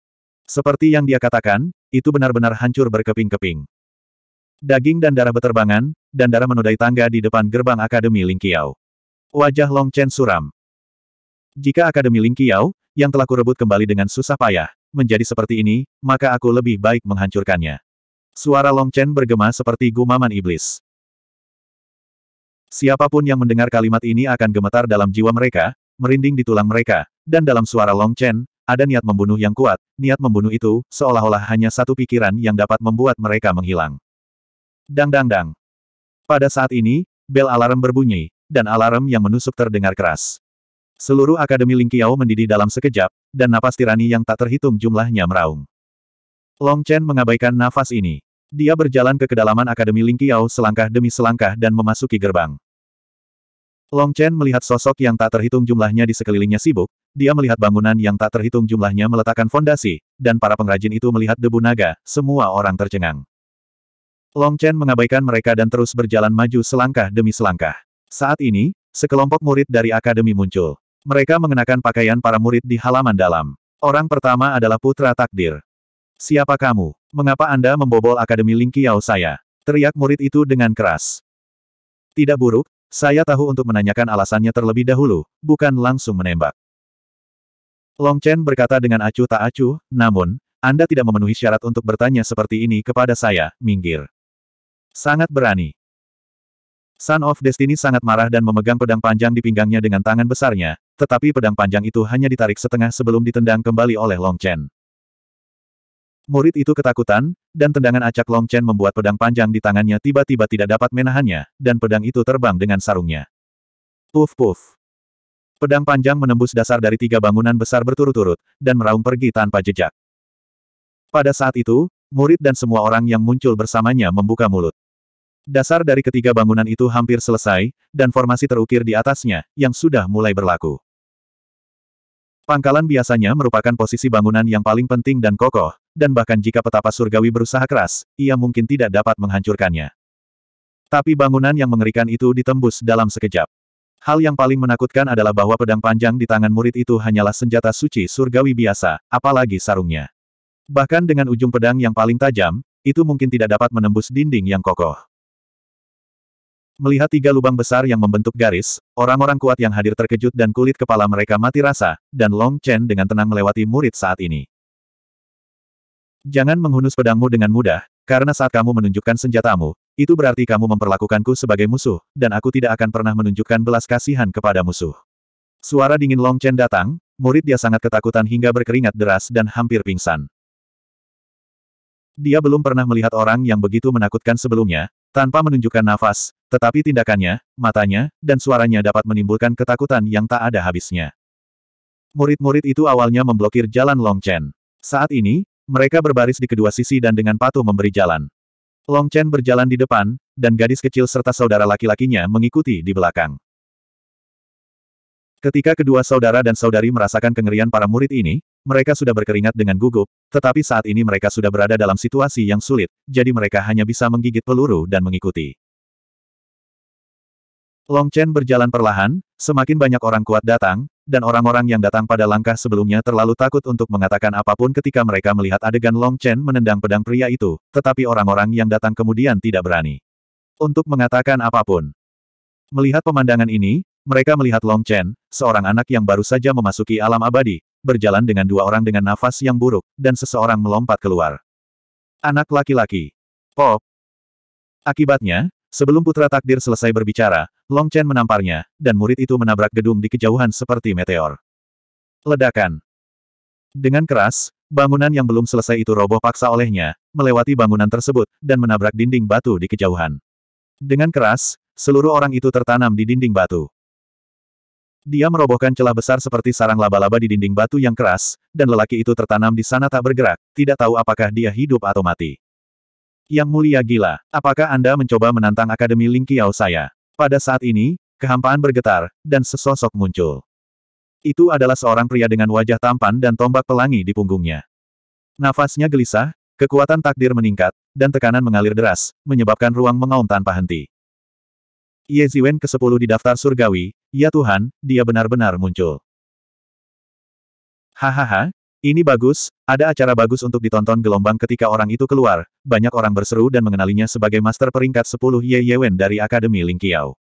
Seperti yang dia katakan, itu benar-benar hancur berkeping-keping. Daging dan darah beterbangan, dan darah menodai tangga di depan gerbang Akademi Lingqiao. Wajah Long Chen suram. Jika Akademi Lingqiao, yang telah kurebut kembali dengan susah payah, menjadi seperti ini, maka aku lebih baik menghancurkannya. Suara Long Chen bergema seperti gumaman iblis. Siapapun yang mendengar kalimat ini akan gemetar dalam jiwa mereka, merinding di tulang mereka, dan dalam suara Long Chen, ada niat membunuh yang kuat, niat membunuh itu, seolah-olah hanya satu pikiran yang dapat membuat mereka menghilang. Dang-dang-dang. Pada saat ini, bel alarm berbunyi, dan alarm yang menusuk terdengar keras. Seluruh Akademi Lingqiao mendidih dalam sekejap, dan napas tirani yang tak terhitung jumlahnya meraung. Long Chen mengabaikan nafas ini. Dia berjalan ke kedalaman Akademi Lingqiao selangkah demi selangkah dan memasuki gerbang. Long Chen melihat sosok yang tak terhitung jumlahnya di sekelilingnya sibuk, dia melihat bangunan yang tak terhitung jumlahnya meletakkan fondasi, dan para pengrajin itu melihat debu naga, semua orang tercengang. Long Chen mengabaikan mereka dan terus berjalan maju selangkah demi selangkah. Saat ini, sekelompok murid dari akademi muncul. Mereka mengenakan pakaian para murid di halaman dalam. Orang pertama adalah Putra Takdir. Siapa kamu? Mengapa Anda membobol Akademi Lingqiao saya? Teriak murid itu dengan keras. Tidak buruk, saya tahu untuk menanyakan alasannya terlebih dahulu, bukan langsung menembak. Long Chen berkata dengan acuh tak acuh, namun, Anda tidak memenuhi syarat untuk bertanya seperti ini kepada saya, minggir. Sangat berani. Son of Destiny sangat marah dan memegang pedang panjang di pinggangnya dengan tangan besarnya, tetapi pedang panjang itu hanya ditarik setengah sebelum ditendang kembali oleh Long Chen. Murid itu ketakutan, dan tendangan acak Long Chen membuat pedang panjang di tangannya tiba-tiba tidak dapat menahannya, dan pedang itu terbang dengan sarungnya. Puf puf. Pedang panjang menembus dasar dari tiga bangunan besar berturut-turut, dan meraung pergi tanpa jejak. Pada saat itu, murid dan semua orang yang muncul bersamanya membuka mulut. Dasar dari ketiga bangunan itu hampir selesai, dan formasi terukir di atasnya, yang sudah mulai berlaku. Pangkalan biasanya merupakan posisi bangunan yang paling penting dan kokoh, dan bahkan jika petapa surgawi berusaha keras, ia mungkin tidak dapat menghancurkannya. Tapi bangunan yang mengerikan itu ditembus dalam sekejap. Hal yang paling menakutkan adalah bahwa pedang panjang di tangan murid itu hanyalah senjata suci surgawi biasa, apalagi sarungnya. Bahkan dengan ujung pedang yang paling tajam, itu mungkin tidak dapat menembus dinding yang kokoh. Melihat tiga lubang besar yang membentuk garis, orang-orang kuat yang hadir terkejut dan kulit kepala mereka mati rasa, dan Long Chen dengan tenang melewati murid saat ini. Jangan menghunus pedangmu dengan mudah, karena saat kamu menunjukkan senjatamu, itu berarti kamu memperlakukanku sebagai musuh, dan aku tidak akan pernah menunjukkan belas kasihan kepada musuh. Suara dingin Long Chen datang, murid dia sangat ketakutan hingga berkeringat deras dan hampir pingsan. Dia belum pernah melihat orang yang begitu menakutkan sebelumnya, tanpa menunjukkan nafas, tetapi tindakannya, matanya, dan suaranya dapat menimbulkan ketakutan yang tak ada habisnya. Murid-murid itu awalnya memblokir jalan Long Chen. Saat ini, mereka berbaris di kedua sisi dan dengan patuh memberi jalan. Long Chen berjalan di depan, dan gadis kecil serta saudara laki-lakinya mengikuti di belakang. Ketika kedua saudara dan saudari merasakan kengerian para murid ini, mereka sudah berkeringat dengan gugup, tetapi saat ini mereka sudah berada dalam situasi yang sulit, jadi mereka hanya bisa menggigit peluru dan mengikuti. Long Chen berjalan perlahan, semakin banyak orang kuat datang, dan orang-orang yang datang pada langkah sebelumnya terlalu takut untuk mengatakan apapun ketika mereka melihat adegan Long Chen menendang pedang pria itu, tetapi orang-orang yang datang kemudian tidak berani untuk mengatakan apapun. Melihat pemandangan ini, mereka melihat Long Chen, seorang anak yang baru saja memasuki alam abadi, berjalan dengan dua orang dengan nafas yang buruk, dan seseorang melompat keluar. Anak laki-laki. Pop. Akibatnya, sebelum putra takdir selesai berbicara, Long Chen menamparnya, dan murid itu menabrak gedung di kejauhan seperti meteor. Ledakan. Dengan keras, bangunan yang belum selesai itu roboh paksa olehnya, melewati bangunan tersebut, dan menabrak dinding batu di kejauhan. Dengan keras, seluruh orang itu tertanam di dinding batu. Dia merobohkan celah besar seperti sarang laba-laba di dinding batu yang keras, dan lelaki itu tertanam di sana tak bergerak, tidak tahu apakah dia hidup atau mati. Yang mulia gila, apakah Anda mencoba menantang Akademi Ling Qiao saya? Pada saat ini, kehampaan bergetar, dan sesosok muncul. Itu adalah seorang pria dengan wajah tampan dan tombak pelangi di punggungnya. Nafasnya gelisah, kekuatan takdir meningkat, dan tekanan mengalir deras, menyebabkan ruang mengaum tanpa henti. Ye Ziwen ke-10 di daftar surgawi, ya Tuhan, dia benar-benar muncul. Hahaha, ini bagus, ada acara bagus untuk ditonton gelombang ketika orang itu keluar, banyak orang berseru dan mengenalinya sebagai master peringkat 10 Ye Yewen dari Akademi Lingqiao.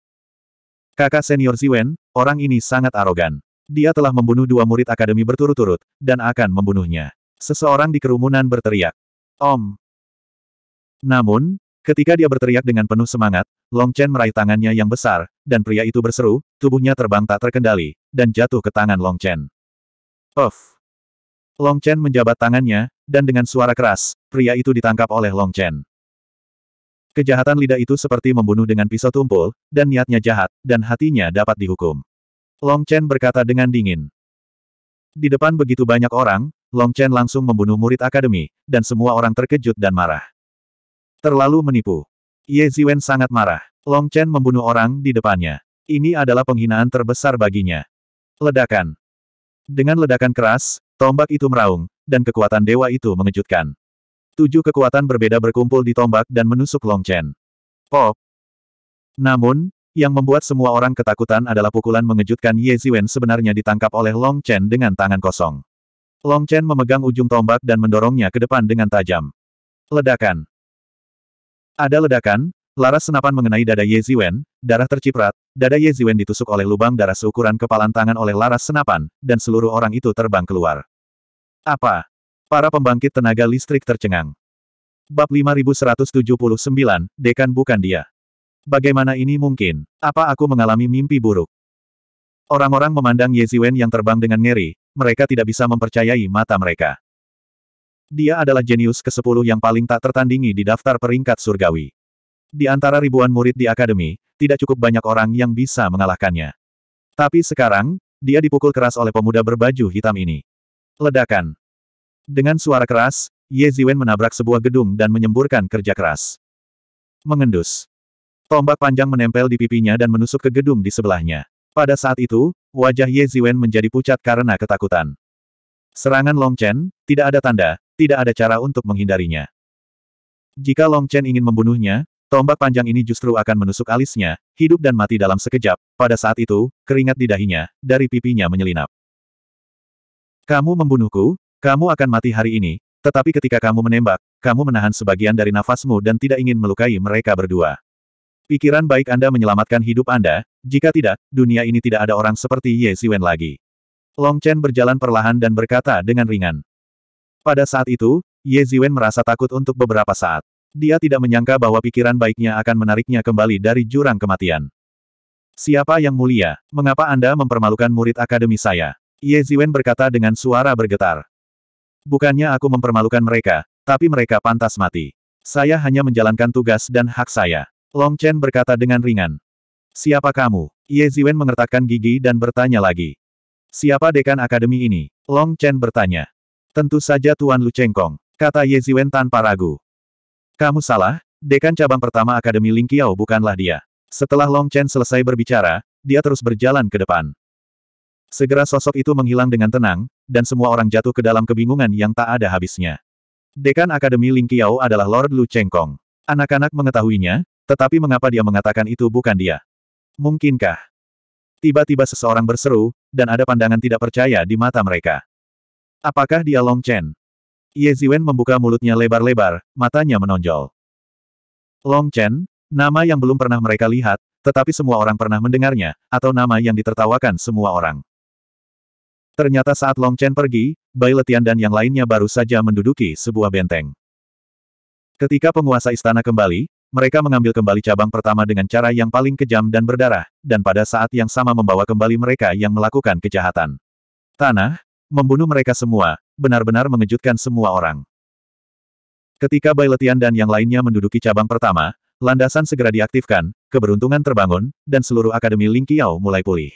Kakak senior Ziwen, orang ini sangat arogan. Dia telah membunuh dua murid akademi berturut-turut, dan akan membunuhnya. Seseorang di kerumunan berteriak. Om. Namun, Ketika dia berteriak dengan penuh semangat, Long Chen meraih tangannya yang besar, dan pria itu berseru, tubuhnya terbang tak terkendali, dan jatuh ke tangan Long Chen. Of! Long Chen menjabat tangannya, dan dengan suara keras, pria itu ditangkap oleh Long Chen. Kejahatan lidah itu seperti membunuh dengan pisau tumpul, dan niatnya jahat, dan hatinya dapat dihukum. Long Chen berkata dengan dingin. Di depan begitu banyak orang, Long Chen langsung membunuh murid akademi, dan semua orang terkejut dan marah. Terlalu menipu. Ye Ziwen sangat marah. Long Chen membunuh orang di depannya. Ini adalah penghinaan terbesar baginya. Ledakan. Dengan ledakan keras, tombak itu meraung, dan kekuatan dewa itu mengejutkan. Tujuh kekuatan berbeda berkumpul di tombak dan menusuk Long Chen. Pop. Namun, yang membuat semua orang ketakutan adalah pukulan mengejutkan Ye Ziwen sebenarnya ditangkap oleh Long Chen dengan tangan kosong. Long Chen memegang ujung tombak dan mendorongnya ke depan dengan tajam. Ledakan. Ada ledakan, laras senapan mengenai dada Ye Ziwen, darah terciprat, dada Ye Ziwen ditusuk oleh lubang darah seukuran kepalan tangan oleh laras senapan, dan seluruh orang itu terbang keluar. Apa? Para pembangkit tenaga listrik tercengang. Bab 5179, Dekan bukan dia. Bagaimana ini mungkin? Apa aku mengalami mimpi buruk? Orang-orang memandang Ye Ziwen yang terbang dengan ngeri, mereka tidak bisa mempercayai mata mereka. Dia adalah jenius ke-10 yang paling tak tertandingi di daftar peringkat surgawi. Di antara ribuan murid di akademi, tidak cukup banyak orang yang bisa mengalahkannya. Tapi sekarang, dia dipukul keras oleh pemuda berbaju hitam ini. Ledakan. Dengan suara keras, Ye Ziwen menabrak sebuah gedung dan menyemburkan kerja keras. Mengendus. Tombak panjang menempel di pipinya dan menusuk ke gedung di sebelahnya. Pada saat itu, wajah Ye Ziwen menjadi pucat karena ketakutan. Serangan Long Chen, tidak ada tanda, tidak ada cara untuk menghindarinya. Jika Long Chen ingin membunuhnya, tombak panjang ini justru akan menusuk alisnya, hidup dan mati dalam sekejap, pada saat itu, keringat di dahinya, dari pipinya menyelinap. Kamu membunuhku, kamu akan mati hari ini, tetapi ketika kamu menembak, kamu menahan sebagian dari nafasmu dan tidak ingin melukai mereka berdua. Pikiran baik Anda menyelamatkan hidup Anda, jika tidak, dunia ini tidak ada orang seperti Ye Siwen lagi. Long Chen berjalan perlahan dan berkata dengan ringan. Pada saat itu, Ye Ziwen merasa takut untuk beberapa saat. Dia tidak menyangka bahwa pikiran baiknya akan menariknya kembali dari jurang kematian. Siapa yang mulia? Mengapa Anda mempermalukan murid akademi saya? Ye Ziwen berkata dengan suara bergetar. Bukannya aku mempermalukan mereka, tapi mereka pantas mati. Saya hanya menjalankan tugas dan hak saya. Long Chen berkata dengan ringan. Siapa kamu? Ye Ziwen mengertakkan gigi dan bertanya lagi. Siapa dekan akademi ini? Long Chen bertanya. Tentu saja Tuan Lu Cengkong, kata Ye Ziwen tanpa ragu. Kamu salah, dekan cabang pertama Akademi Ling Lingqiao bukanlah dia. Setelah Long Chen selesai berbicara, dia terus berjalan ke depan. Segera sosok itu menghilang dengan tenang, dan semua orang jatuh ke dalam kebingungan yang tak ada habisnya. Dekan Akademi Ling Lingqiao adalah Lord Lu Cengkong. Anak-anak mengetahuinya, tetapi mengapa dia mengatakan itu bukan dia? Mungkinkah? Tiba-tiba seseorang berseru, dan ada pandangan tidak percaya di mata mereka. Apakah dia Long Chen? Ye Ziwen membuka mulutnya lebar-lebar, matanya menonjol. Long Chen, nama yang belum pernah mereka lihat, tetapi semua orang pernah mendengarnya, atau nama yang ditertawakan semua orang. Ternyata saat Long Chen pergi, Bai Letian dan yang lainnya baru saja menduduki sebuah benteng. Ketika penguasa istana kembali, mereka mengambil kembali cabang pertama dengan cara yang paling kejam dan berdarah, dan pada saat yang sama membawa kembali mereka yang melakukan kejahatan. Tanah, Membunuh mereka semua, benar-benar mengejutkan semua orang. Ketika Bailetian dan yang lainnya menduduki cabang pertama, landasan segera diaktifkan, keberuntungan terbangun, dan seluruh Akademi Ling Qiao mulai pulih.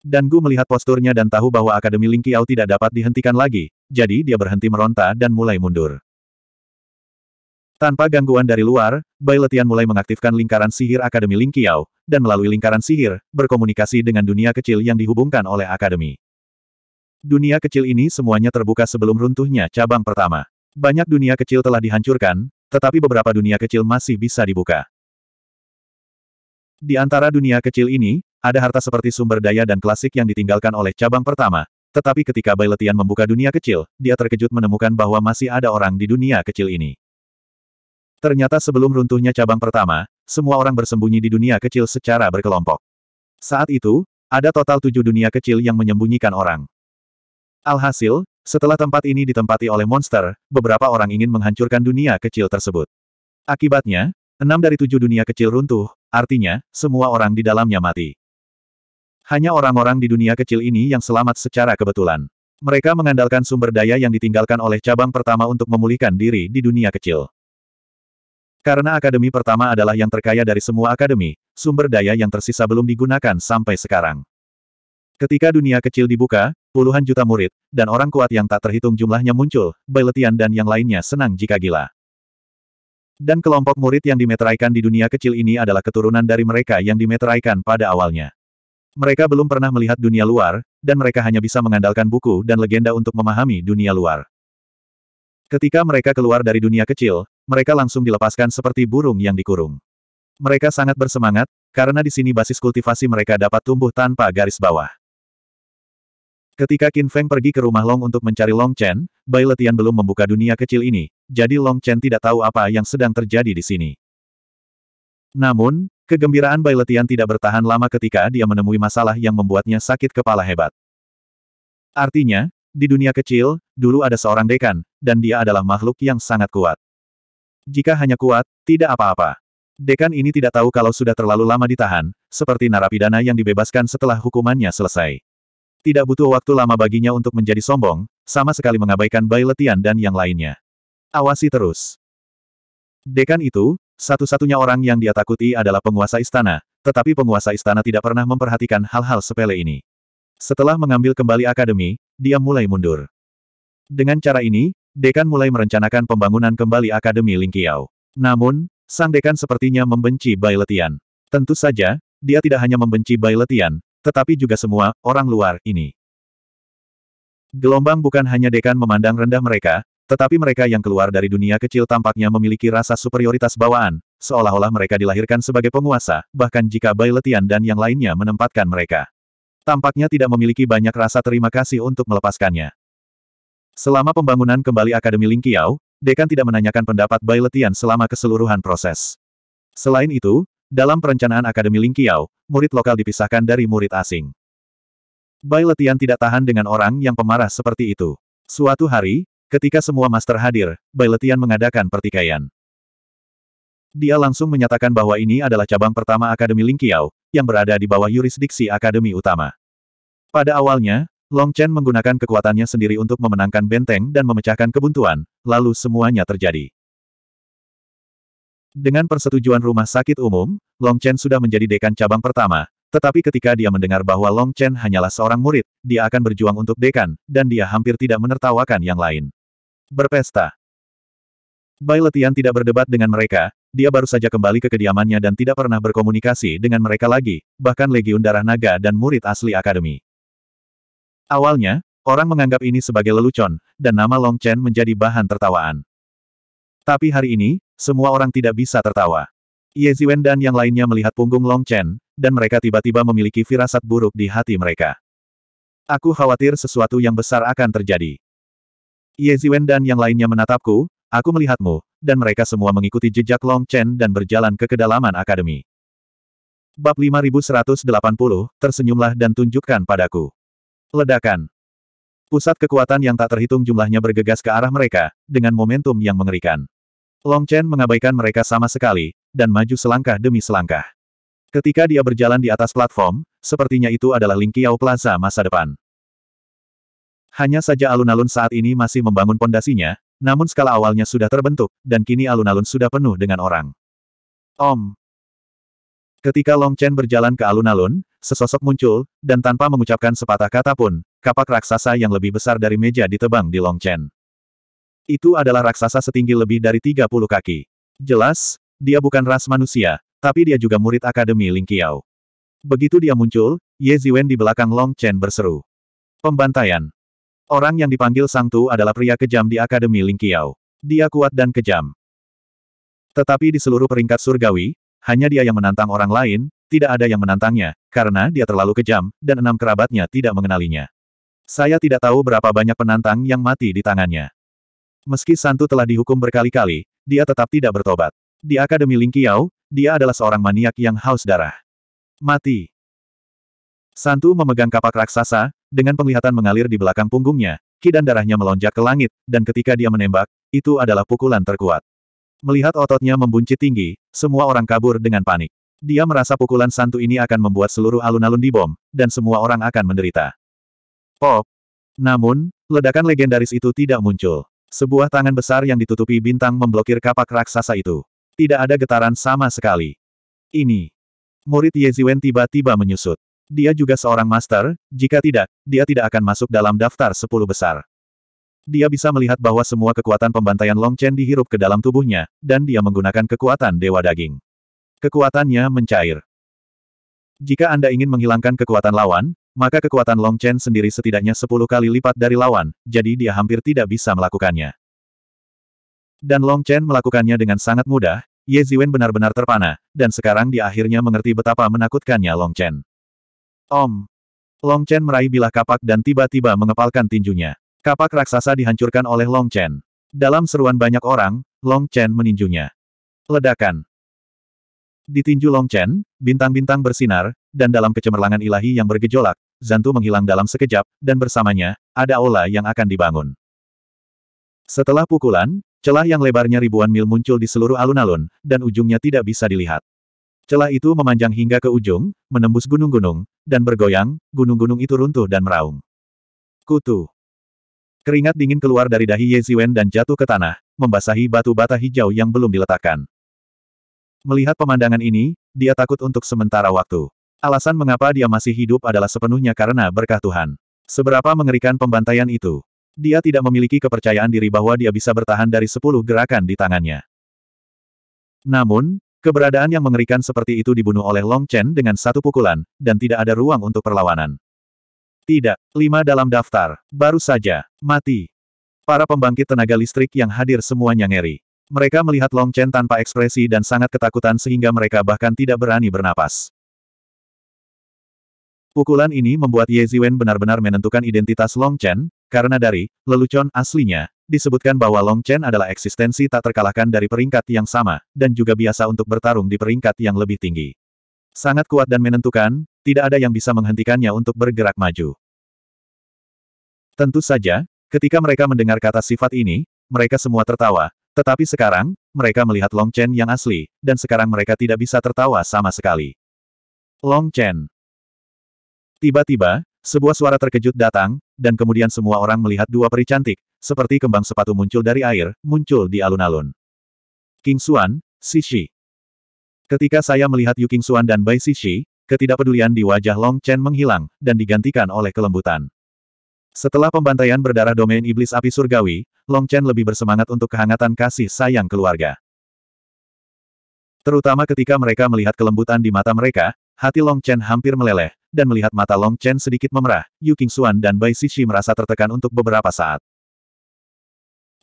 Dan Gu melihat posturnya dan tahu bahwa Akademi Ling Qiao tidak dapat dihentikan lagi, jadi dia berhenti meronta dan mulai mundur. Tanpa gangguan dari luar, Bai Letian mulai mengaktifkan lingkaran sihir Akademi Ling Qiao dan melalui lingkaran sihir, berkomunikasi dengan dunia kecil yang dihubungkan oleh Akademi. Dunia kecil ini semuanya terbuka sebelum runtuhnya cabang pertama. Banyak dunia kecil telah dihancurkan, tetapi beberapa dunia kecil masih bisa dibuka. Di antara dunia kecil ini, ada harta seperti sumber daya dan klasik yang ditinggalkan oleh cabang pertama, tetapi ketika Bai Letian membuka dunia kecil, dia terkejut menemukan bahwa masih ada orang di dunia kecil ini. Ternyata sebelum runtuhnya cabang pertama, semua orang bersembunyi di dunia kecil secara berkelompok. Saat itu, ada total tujuh dunia kecil yang menyembunyikan orang. Alhasil, setelah tempat ini ditempati oleh monster, beberapa orang ingin menghancurkan dunia kecil tersebut. Akibatnya, enam dari tujuh dunia kecil runtuh, artinya, semua orang di dalamnya mati. Hanya orang-orang di dunia kecil ini yang selamat secara kebetulan. Mereka mengandalkan sumber daya yang ditinggalkan oleh cabang pertama untuk memulihkan diri di dunia kecil. Karena akademi pertama adalah yang terkaya dari semua akademi, sumber daya yang tersisa belum digunakan sampai sekarang. Ketika dunia kecil dibuka, Puluhan juta murid, dan orang kuat yang tak terhitung jumlahnya muncul, Bailetian dan yang lainnya senang jika gila. Dan kelompok murid yang dimeteraikan di dunia kecil ini adalah keturunan dari mereka yang dimeteraikan pada awalnya. Mereka belum pernah melihat dunia luar, dan mereka hanya bisa mengandalkan buku dan legenda untuk memahami dunia luar. Ketika mereka keluar dari dunia kecil, mereka langsung dilepaskan seperti burung yang dikurung. Mereka sangat bersemangat, karena di sini basis kultivasi mereka dapat tumbuh tanpa garis bawah. Ketika Qin Feng pergi ke rumah Long untuk mencari Long Chen, Bai Letian belum membuka dunia kecil ini, jadi Long Chen tidak tahu apa yang sedang terjadi di sini. Namun, kegembiraan Bai Letian tidak bertahan lama ketika dia menemui masalah yang membuatnya sakit kepala hebat. Artinya, di dunia kecil, dulu ada seorang dekan, dan dia adalah makhluk yang sangat kuat. Jika hanya kuat, tidak apa-apa. Dekan ini tidak tahu kalau sudah terlalu lama ditahan, seperti narapidana yang dibebaskan setelah hukumannya selesai. Tidak butuh waktu lama baginya untuk menjadi sombong, sama sekali mengabaikan Bai Letian dan yang lainnya. Awasi terus. Dekan itu, satu-satunya orang yang dia takuti adalah penguasa istana, tetapi penguasa istana tidak pernah memperhatikan hal-hal sepele ini. Setelah mengambil kembali akademi, dia mulai mundur. Dengan cara ini, Dekan mulai merencanakan pembangunan kembali Akademi Lingqiao. Namun, sang Dekan sepertinya membenci Bai Letian. Tentu saja, dia tidak hanya membenci Bai Letian, tetapi juga semua orang luar ini. Gelombang bukan hanya dekan memandang rendah mereka, tetapi mereka yang keluar dari dunia kecil tampaknya memiliki rasa superioritas bawaan, seolah-olah mereka dilahirkan sebagai penguasa, bahkan jika Bai Letian dan yang lainnya menempatkan mereka. Tampaknya tidak memiliki banyak rasa terima kasih untuk melepaskannya. Selama pembangunan kembali Akademi Lingqiao, Dekan tidak menanyakan pendapat Bai selama keseluruhan proses. Selain itu, dalam perencanaan Akademi Lingqiao, murid lokal dipisahkan dari murid asing. Bai Letian tidak tahan dengan orang yang pemarah seperti itu. Suatu hari, ketika semua master hadir, Bai Letian mengadakan pertikaian. Dia langsung menyatakan bahwa ini adalah cabang pertama Akademi Lingqiao, yang berada di bawah yurisdiksi Akademi Utama. Pada awalnya, Long Chen menggunakan kekuatannya sendiri untuk memenangkan benteng dan memecahkan kebuntuan, lalu semuanya terjadi. Dengan persetujuan rumah sakit umum, Long Chen sudah menjadi dekan cabang pertama, tetapi ketika dia mendengar bahwa Long Chen hanyalah seorang murid, dia akan berjuang untuk dekan, dan dia hampir tidak menertawakan yang lain. Berpesta Bai Letian tidak berdebat dengan mereka, dia baru saja kembali ke kediamannya dan tidak pernah berkomunikasi dengan mereka lagi, bahkan Legiun Darah Naga dan murid asli Akademi. Awalnya, orang menganggap ini sebagai lelucon, dan nama Long Chen menjadi bahan tertawaan. Tapi hari ini, semua orang tidak bisa tertawa. Ye Ziwen dan yang lainnya melihat punggung Long Chen, dan mereka tiba-tiba memiliki firasat buruk di hati mereka. Aku khawatir sesuatu yang besar akan terjadi. Ye Ziwen dan yang lainnya menatapku, aku melihatmu, dan mereka semua mengikuti jejak Long Chen dan berjalan ke kedalaman akademi. Bab 5180, tersenyumlah dan tunjukkan padaku. Ledakan. Pusat kekuatan yang tak terhitung jumlahnya bergegas ke arah mereka, dengan momentum yang mengerikan. Long Chen mengabaikan mereka sama sekali, dan maju selangkah demi selangkah. Ketika dia berjalan di atas platform, sepertinya itu adalah Ling Qiao Plaza masa depan. Hanya saja alun-alun saat ini masih membangun pondasinya, namun skala awalnya sudah terbentuk, dan kini alun-alun sudah penuh dengan orang. Om. Ketika Long Chen berjalan ke alun-alun, sesosok muncul, dan tanpa mengucapkan sepatah kata pun, kapak raksasa yang lebih besar dari meja ditebang di Long Chen. Itu adalah raksasa setinggi lebih dari 30 kaki. Jelas, dia bukan ras manusia, tapi dia juga murid Akademi Lingqiao. Begitu dia muncul, Ye Ziwen di belakang Long Chen berseru. Pembantaian. Orang yang dipanggil Sang Tu adalah pria kejam di Akademi Lingqiao. Dia kuat dan kejam. Tetapi di seluruh peringkat surgawi, hanya dia yang menantang orang lain, tidak ada yang menantangnya, karena dia terlalu kejam, dan enam kerabatnya tidak mengenalinya. Saya tidak tahu berapa banyak penantang yang mati di tangannya. Meski Santu telah dihukum berkali-kali, dia tetap tidak bertobat. Di Akademi Lingqiao, dia adalah seorang maniak yang haus darah. Mati. Santu memegang kapak raksasa, dengan penglihatan mengalir di belakang punggungnya, ki dan darahnya melonjak ke langit, dan ketika dia menembak, itu adalah pukulan terkuat. Melihat ototnya membuncit tinggi, semua orang kabur dengan panik. Dia merasa pukulan Santu ini akan membuat seluruh alun-alun dibom, dan semua orang akan menderita. Pop. Namun, ledakan legendaris itu tidak muncul. Sebuah tangan besar yang ditutupi bintang memblokir kapak raksasa itu. Tidak ada getaran sama sekali. Ini. Murid Ye Yeziwen tiba-tiba menyusut. Dia juga seorang master, jika tidak, dia tidak akan masuk dalam daftar sepuluh besar. Dia bisa melihat bahwa semua kekuatan pembantaian Long Chen dihirup ke dalam tubuhnya, dan dia menggunakan kekuatan Dewa Daging. Kekuatannya mencair. Jika Anda ingin menghilangkan kekuatan lawan, maka kekuatan Long Chen sendiri setidaknya sepuluh kali lipat dari lawan, jadi dia hampir tidak bisa melakukannya. Dan Long Chen melakukannya dengan sangat mudah, Ye Ziwen benar-benar terpana, dan sekarang dia akhirnya mengerti betapa menakutkannya Long Chen. Om! Long Chen meraih bilah kapak dan tiba-tiba mengepalkan tinjunya. Kapak raksasa dihancurkan oleh Long Chen. Dalam seruan banyak orang, Long Chen meninjunya. Ledakan. Ditinju Long Chen, bintang-bintang bersinar, dan dalam kecemerlangan ilahi yang bergejolak, Zantu menghilang dalam sekejap, dan bersamanya, ada aula yang akan dibangun. Setelah pukulan, celah yang lebarnya ribuan mil muncul di seluruh alun-alun, dan ujungnya tidak bisa dilihat. Celah itu memanjang hingga ke ujung, menembus gunung-gunung, dan bergoyang, gunung-gunung itu runtuh dan meraung. Kutu. Keringat dingin keluar dari dahi Yeziwen dan jatuh ke tanah, membasahi batu bata hijau yang belum diletakkan. Melihat pemandangan ini, dia takut untuk sementara waktu. Alasan mengapa dia masih hidup adalah sepenuhnya karena berkah Tuhan. Seberapa mengerikan pembantaian itu. Dia tidak memiliki kepercayaan diri bahwa dia bisa bertahan dari sepuluh gerakan di tangannya. Namun, keberadaan yang mengerikan seperti itu dibunuh oleh Long Chen dengan satu pukulan, dan tidak ada ruang untuk perlawanan. Tidak, lima dalam daftar, baru saja, mati. Para pembangkit tenaga listrik yang hadir semuanya ngeri. Mereka melihat Long Chen tanpa ekspresi dan sangat ketakutan sehingga mereka bahkan tidak berani bernapas. Pukulan ini membuat Ye Ziwen benar-benar menentukan identitas Long Chen, karena dari lelucon aslinya, disebutkan bahwa Long Chen adalah eksistensi tak terkalahkan dari peringkat yang sama, dan juga biasa untuk bertarung di peringkat yang lebih tinggi. Sangat kuat dan menentukan, tidak ada yang bisa menghentikannya untuk bergerak maju. Tentu saja, ketika mereka mendengar kata sifat ini, mereka semua tertawa, tetapi sekarang, mereka melihat Long Chen yang asli, dan sekarang mereka tidak bisa tertawa sama sekali. Long Chen, Tiba-tiba, sebuah suara terkejut datang, dan kemudian semua orang melihat dua peri cantik, seperti kembang sepatu muncul dari air, muncul di alun-alun. King Xuan, Sishi. Ketika saya melihat Yu King Xuan dan Bai Sishi, ketidakpedulian di wajah Long Chen menghilang, dan digantikan oleh kelembutan. Setelah pembantaian berdarah domain iblis api surgawi, Long Chen lebih bersemangat untuk kehangatan kasih sayang keluarga. Terutama ketika mereka melihat kelembutan di mata mereka, hati Long Chen hampir meleleh, dan melihat mata Long Chen sedikit memerah, Yu Xuan dan Bai Sishi merasa tertekan untuk beberapa saat.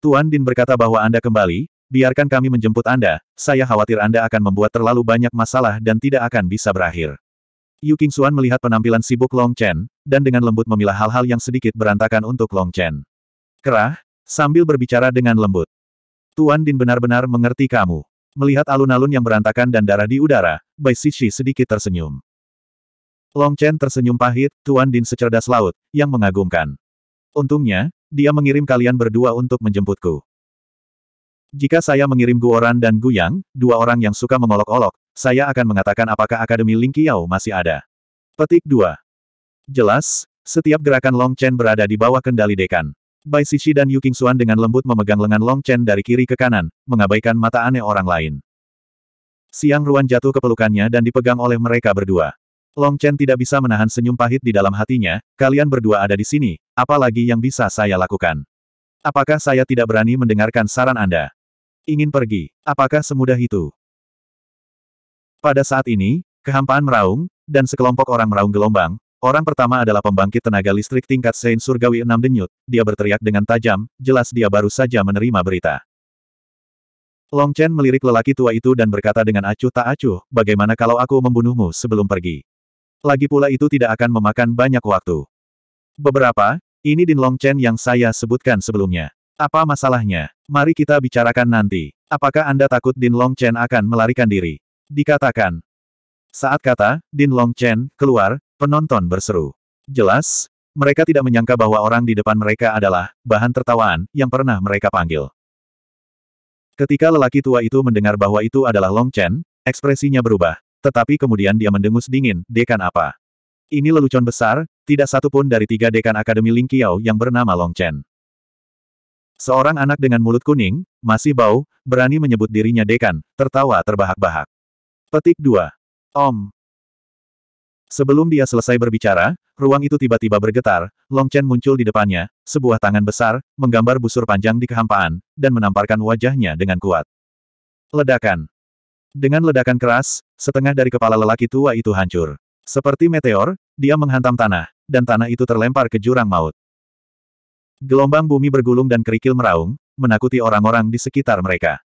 Tuan Din berkata bahwa Anda kembali, biarkan kami menjemput Anda, saya khawatir Anda akan membuat terlalu banyak masalah dan tidak akan bisa berakhir. Yu Xuan melihat penampilan sibuk Long Chen, dan dengan lembut memilah hal-hal yang sedikit berantakan untuk Long Chen. Kerah, sambil berbicara dengan lembut. Tuan Din benar-benar mengerti kamu. Melihat alun-alun yang berantakan dan darah di udara, Bai Sishi sedikit tersenyum. Long Chen tersenyum pahit, Tuan Din secerdas laut, yang mengagumkan. Untungnya, dia mengirim kalian berdua untuk menjemputku. Jika saya mengirim Guoran dan Guyang, dua orang yang suka mengolok-olok, saya akan mengatakan apakah Akademi Ling Qiao masih ada. Petik 2. Jelas, setiap gerakan Long Chen berada di bawah kendali dekan. Bai Sishi dan Yu Qingxuan dengan lembut memegang lengan Long Chen dari kiri ke kanan, mengabaikan mata aneh orang lain. Siang Ruan jatuh ke pelukannya dan dipegang oleh mereka berdua. Long Chen tidak bisa menahan senyum pahit di dalam hatinya, kalian berdua ada di sini, apalagi yang bisa saya lakukan? Apakah saya tidak berani mendengarkan saran Anda? Ingin pergi, apakah semudah itu? Pada saat ini, kehampaan meraung, dan sekelompok orang meraung gelombang, orang pertama adalah pembangkit tenaga listrik tingkat Sein Surgawi 6 Denyut, dia berteriak dengan tajam, jelas dia baru saja menerima berita. Long Chen melirik lelaki tua itu dan berkata dengan acuh tak acuh, bagaimana kalau aku membunuhmu sebelum pergi? lagi pula itu tidak akan memakan banyak waktu. Beberapa, ini Din Long Chen yang saya sebutkan sebelumnya. Apa masalahnya? Mari kita bicarakan nanti. Apakah Anda takut Din Long Chen akan melarikan diri? Dikatakan. Saat kata, Din Long Chen, keluar, penonton berseru. Jelas, mereka tidak menyangka bahwa orang di depan mereka adalah bahan tertawaan yang pernah mereka panggil. Ketika lelaki tua itu mendengar bahwa itu adalah Long Chen, ekspresinya berubah, tetapi kemudian dia mendengus dingin, dekan apa? Ini lelucon besar, tidak satu pun dari tiga dekan Akademi Ling Qiao yang bernama Long Chen. Seorang anak dengan mulut kuning, masih bau, berani menyebut dirinya dekan, tertawa terbahak-bahak. Petik 2. Om. Sebelum dia selesai berbicara, ruang itu tiba-tiba bergetar, Long Chen muncul di depannya, sebuah tangan besar, menggambar busur panjang di kehampaan, dan menamparkan wajahnya dengan kuat. Ledakan. Dengan ledakan keras, setengah dari kepala lelaki tua itu hancur. Seperti meteor, dia menghantam tanah, dan tanah itu terlempar ke jurang maut. Gelombang bumi bergulung dan kerikil meraung, menakuti orang-orang di sekitar mereka.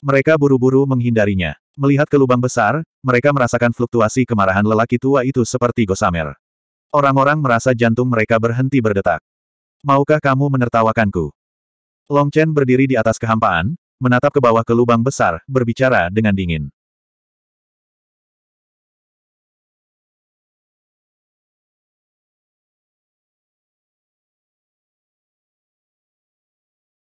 Mereka buru-buru menghindarinya. Melihat ke lubang besar, mereka merasakan fluktuasi kemarahan lelaki tua itu seperti Gosamer. Orang-orang merasa jantung mereka berhenti berdetak. Maukah kamu menertawakanku? Long Chen berdiri di atas kehampaan, menatap ke bawah ke lubang besar, berbicara dengan dingin.